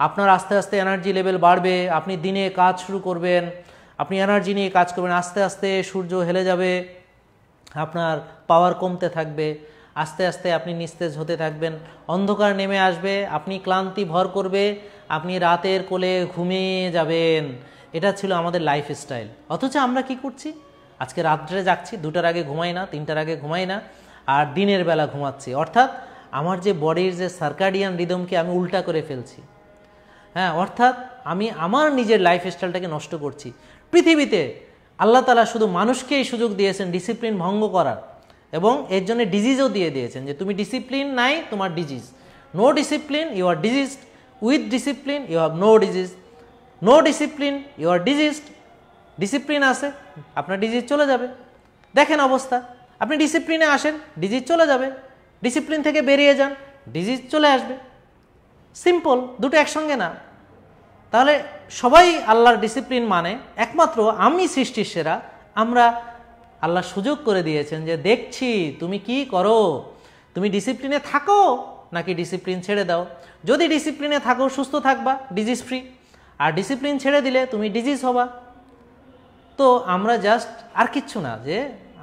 আপনার আস্তে আস্তে এনার্জি লেভেল বাড়বে আপনি দিনে কাজ শুরু করবেন আপনি এনার্জি নিয়ে কাজ করবেন আস্তে আস্তে সূর্য হেলে যাবে আপনার পাওয়ার কমতে থাকবে আস্তে আস্তে আপনি নিস্তেজ হতে থাকবেন অন্ধকার নেমে আসবে আপনি ক্লান্তি ভর করবে আপনি রাতের কোলে ঘুমিয়ে যাবেন এটা ছিল আমাদের লাইফস্টাইল অথচ আমরা কি করছি আজকে রাত্রে যাচ্ছি দুটার আগে ঘুমাই না তিনটার আগে ঘুমাই না আর দিনের বেলা ঘুমাচ্ছি অর্থাৎ আমার যে বডির যে সার্কাডিয়ান রিদমকে আমি উল্টা করে ফেলছি হ্যাঁ অর্থাৎ আমি আমার নিজের লাইফস্টাইলটাকে নষ্ট করছি পৃথিবীতে আল্লাহ তালা শুধু মানুষকেই সুযোগ দিয়েছেন ডিসিপ্লিন ভঙ্গ করার এবং এর জন্য ডিজিজও দিয়ে দিয়েছেন যে তুমি ডিসিপ্লিন নাই তোমার disease no discipline you are disease with discipline you have no disease no discipline you are disease discipline আছে আপনার ডিজিজ চলে যাবে দেখেন অবস্থা আপনি ডিসিপ্লিনে আসেন ডিজিজ চলে যাবে ডিসিপ্লিন থেকে বেরিয়ে যান ডিজিজ চলে আসবে সিম্পল দুটো একসঙ্গে না তাহলে সবাই আল্লাহর ডিসিপ্লিন মানে একমাত্র আমি সৃষ্টির সেরা আমরা আল্লাহ সুযোগ করে দিয়েছেন যে দেখছি তুমি কি করো তুমি ডিসিপ্লিনে থাকো নাকি ডিসিপ্লিন ছেড়ে দাও যদি ডিসিপ্লিনে থাকো সুস্থ থাকবা ডিজিজ ফ্রি আর ডিসিপ্লিন ছেড়ে দিলে তুমি ডিজিজ হবা তো আমরা জাস্ট আর কিচ্ছু না যে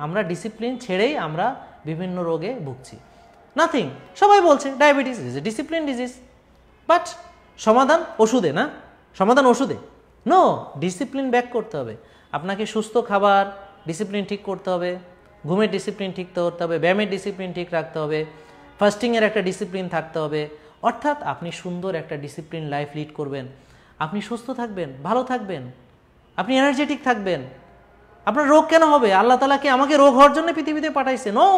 আমরা ডিসিপ্লিন ছেড়েই আমরা বিভিন্ন রোগে ভুগছি নাথিং সবাই বলছে diabetes is a discipline disease but সমাধান ওষুধে না সমাধান ওষুধে নো ডিসিপ্লিন ব্যাক করতে হবে আপনাকে সুস্থ খাবার ডিসিপ্লিন ঠিক করতে হবে ঘুমের ডিসিপ্লিন ঠিক করতে হবে ব্যায়ামের ডিসিপ্লিন ঠিক রাখতে হবে ফাস্টিংয়ের একটা ডিসিপ্লিন থাকতে হবে অর্থাৎ আপনি সুন্দর একটা ডিসিপ্লিন লাইফ লিড করবেন আপনি সুস্থ থাকবেন ভালো থাকবেন আপনি এনার্জেটিক থাকবেন আপনার রোগ কেন হবে আল্লাহ তালা কি আমাকে রোগ হওয়ার জন্য পৃথিবীতে পাঠাইছে নো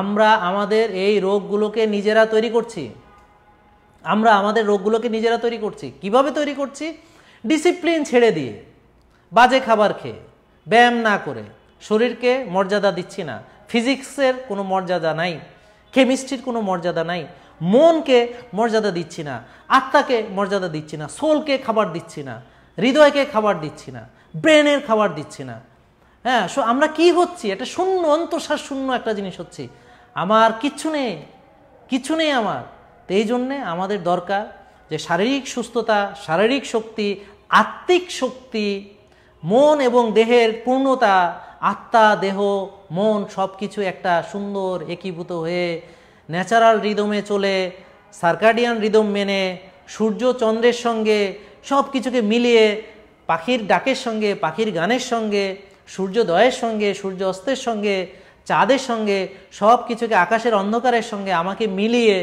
আমরা আমাদের এই রোগগুলোকে নিজেরা তৈরি করছি আমরা আমাদের রোগগুলোকে নিজেরা তৈরি করছি কিভাবে তৈরি করছি ডিসিপ্লিন ছেড়ে দিয়ে বাজে খাবার খেয়ে ব্যায়াম না করে শরীরকে মর্যাদা দিচ্ছি না ফিজিক্সের কোনো মর্যাদা নাই কেমিস্ট্রির কোনো মর্যাদা নাই মনকে মর্যাদা দিচ্ছি না আত্মাকে মর্যাদা দিচ্ছি না সোলকে খাবার দিচ্ছি না হৃদয়কে খাবার দিচ্ছি না ব্রেনের খাবার দিচ্ছি না হ্যাঁ সো আমরা কি হচ্ছি এটা শূন্য অন্তঃসার শূন্য একটা জিনিস হচ্ছি আমার কিচ্ছু নেই কিচ্ছু নেই আমার তো এই জন্যে আমাদের দরকার যে শারীরিক সুস্থতা শারীরিক শক্তি আত্মিক শক্তি মন এবং দেহের পূর্ণতা আত্মা দেহ মন সব কিছু একটা সুন্দর একীভূত হয়ে ন্যাচারাল রিদমে চলে সার্কাডিয়ান রিদম মেনে সূর্য চন্দ্রের সঙ্গে সব কিছুকে মিলিয়ে পাখির ডাকের সঙ্গে পাখির গানের সঙ্গে সূর্যোদয়ের সঙ্গে সূর্য অস্তের সঙ্গে চাঁদের সঙ্গে সব কিছুকে আকাশের অন্ধকারের সঙ্গে আমাকে মিলিয়ে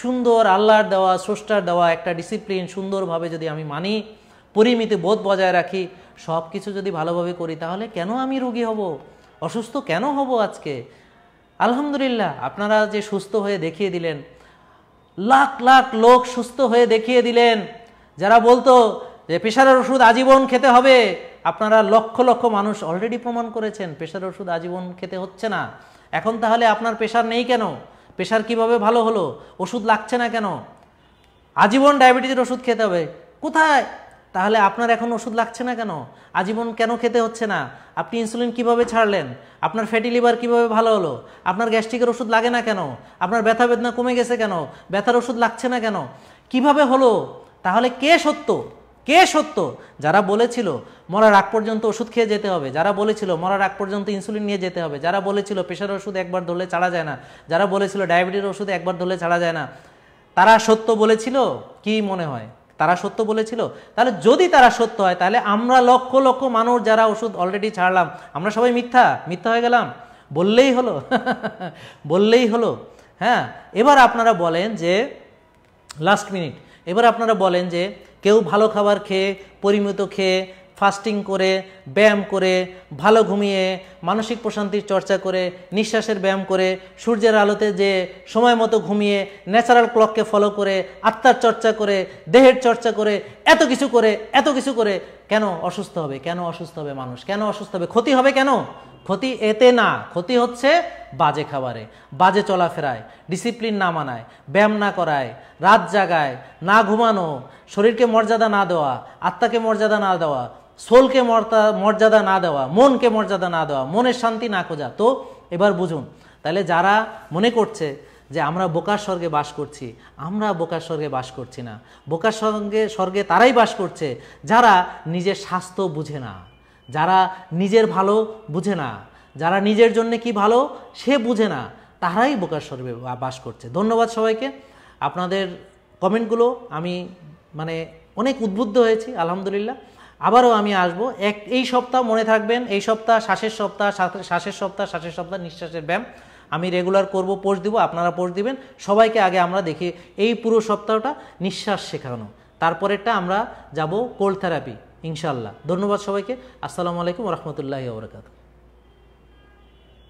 সুন্দর আল্লাহর দেওয়া স্রষ্টার দেওয়া একটা ডিসিপ্লিন সুন্দরভাবে যদি আমি মানি পরিমিতি বোধ বজায় রাখি সব কিছু যদি ভালোভাবে করি তাহলে কেন আমি রোগী হব অসুস্থ কেন হব আজকে আলহামদুলিল্লাহ আপনারা যে সুস্থ হয়ে দেখিয়ে দিলেন লাখ লাখ লোক সুস্থ হয়ে দেখিয়ে দিলেন যারা বলতো যে প্রেশারের ওষুধ আজীবন খেতে হবে আপনারা লক্ষ লক্ষ মানুষ অলরেডি প্রমাণ করেছেন প্রেশার ওষুধ আজীবন খেতে হচ্ছে না এখন তাহলে আপনার প্রেশার নেই কেন প্রেশার কিভাবে ভালো হলো ওষুধ লাগছে না কেন আজীবন ডায়াবেটিসের ওষুধ খেতে হবে কোথায় তাহলে আপনার এখন ওষুধ লাগছে না কেন আজীবন কেন খেতে হচ্ছে না আপনি ইনসুলিন কিভাবে ছাড়লেন আপনার ফ্যাটি লিভার কীভাবে ভালো হলো আপনার গ্যাস্ট্রিকের ওষুধ লাগে না কেন আপনার ব্যথা বেদনা কমে গেছে কেন ব্যথার ওষুধ লাগছে না কেন কিভাবে হলো তাহলে কে সত্য কে সত্য যারা বলেছিল মরার আগ পর্যন্ত ওষুধ খেয়ে যেতে হবে যারা বলেছিল মরার আগ পর্যন্ত ইনসুলিন নিয়ে যেতে হবে যারা বলেছিল প্রেশার ওষুধ একবার ধরলে ছাড়া যায় না যারা বলেছিল ডায়াবেটিস ওষুধ একবার ধরলে ছাড়া যায় না তারা সত্য বলেছিল কি মনে হয় তারা সত্য বলেছিল তাহলে যদি তারা সত্য হয় তাহলে আমরা লক্ষ লক্ষ মানুষ যারা ওষুধ অলরেডি ছাড়লাম আমরা সবাই মিথ্যা মিথ্যা হয়ে গেলাম বললেই হলো বললেই হলো হ্যাঁ এবার আপনারা বলেন যে লাস্ট মিনিট এবার আপনারা বলেন যে কেউ ভালো খাবার খেয়ে পরিমিত খেয়ে ফাস্টিং করে ব্যায়াম করে ভালো ঘুমিয়ে মানসিক প্রশান্তির চর্চা করে নিঃশ্বাসের ব্যায়াম করে সূর্যের আলোতে যে সময় মতো ঘুমিয়ে ন্যাচারাল ক্লককে ফলো করে আত্মার চর্চা করে দেহের চর্চা করে এত কিছু করে এত কিছু করে কেন অসুস্থ হবে কেন অসুস্থ হবে মানুষ কেন অসুস্থ হবে ক্ষতি হবে কেন ক্ষতি এতে না ক্ষতি হচ্ছে বাজে খাবারে বাজে চলাফেরায় ডিসিপ্লিন না মানায় ব্যায়াম না করায় রাত জাগায় না ঘুমানো শরীরকে মর্যাদা না দেওয়া আত্মাকে মর্যাদা না দেওয়া সোলকে মর্যাদা না দেওয়া মনকে মর্যাদা না দেওয়া মনের শান্তি না খোঁজা তো এবার বুঝুন তাহলে যারা মনে করছে যে আমরা বোকার স্বর্গে বাস করছি আমরা বোকার স্বর্গে বাস করছি না বোকার সঙ্গে স্বর্গে তারাই বাস করছে যারা নিজের স্বাস্থ্য বুঝে না যারা নিজের ভালো বুঝে না যারা নিজের জন্য কি ভালো সে বুঝে না তারাই বোকার স্বর্গে বাস করছে ধন্যবাদ সবাইকে আপনাদের কমেন্টগুলো আমি মানে অনেক উদ্বুদ্ধ হয়েছি আলহামদুলিল্লাহ আবারও আমি আসব এক এই সপ্তাহ মনে থাকবেন এই সপ্তাহ শ্বাসের সপ্তাহ শ্বাসের সপ্তাহ শ্বাসের সপ্তাহ নিঃশ্বাসের ব্যায়াম আমি রেগুলার করব পোস্ট দিব আপনারা পোস্ট দিবেন সবাইকে আগে আমরা দেখি এই পুরো সপ্তাহটা নিঃশ্বাস শেখানো তারপরেরটা আমরা যাব কোল্ড থেরাপি ইনশাল্লাহ ধন্যবাদ সবাইকে আসসালামু আলাইকুম রহমতুল্লাহ বরকাত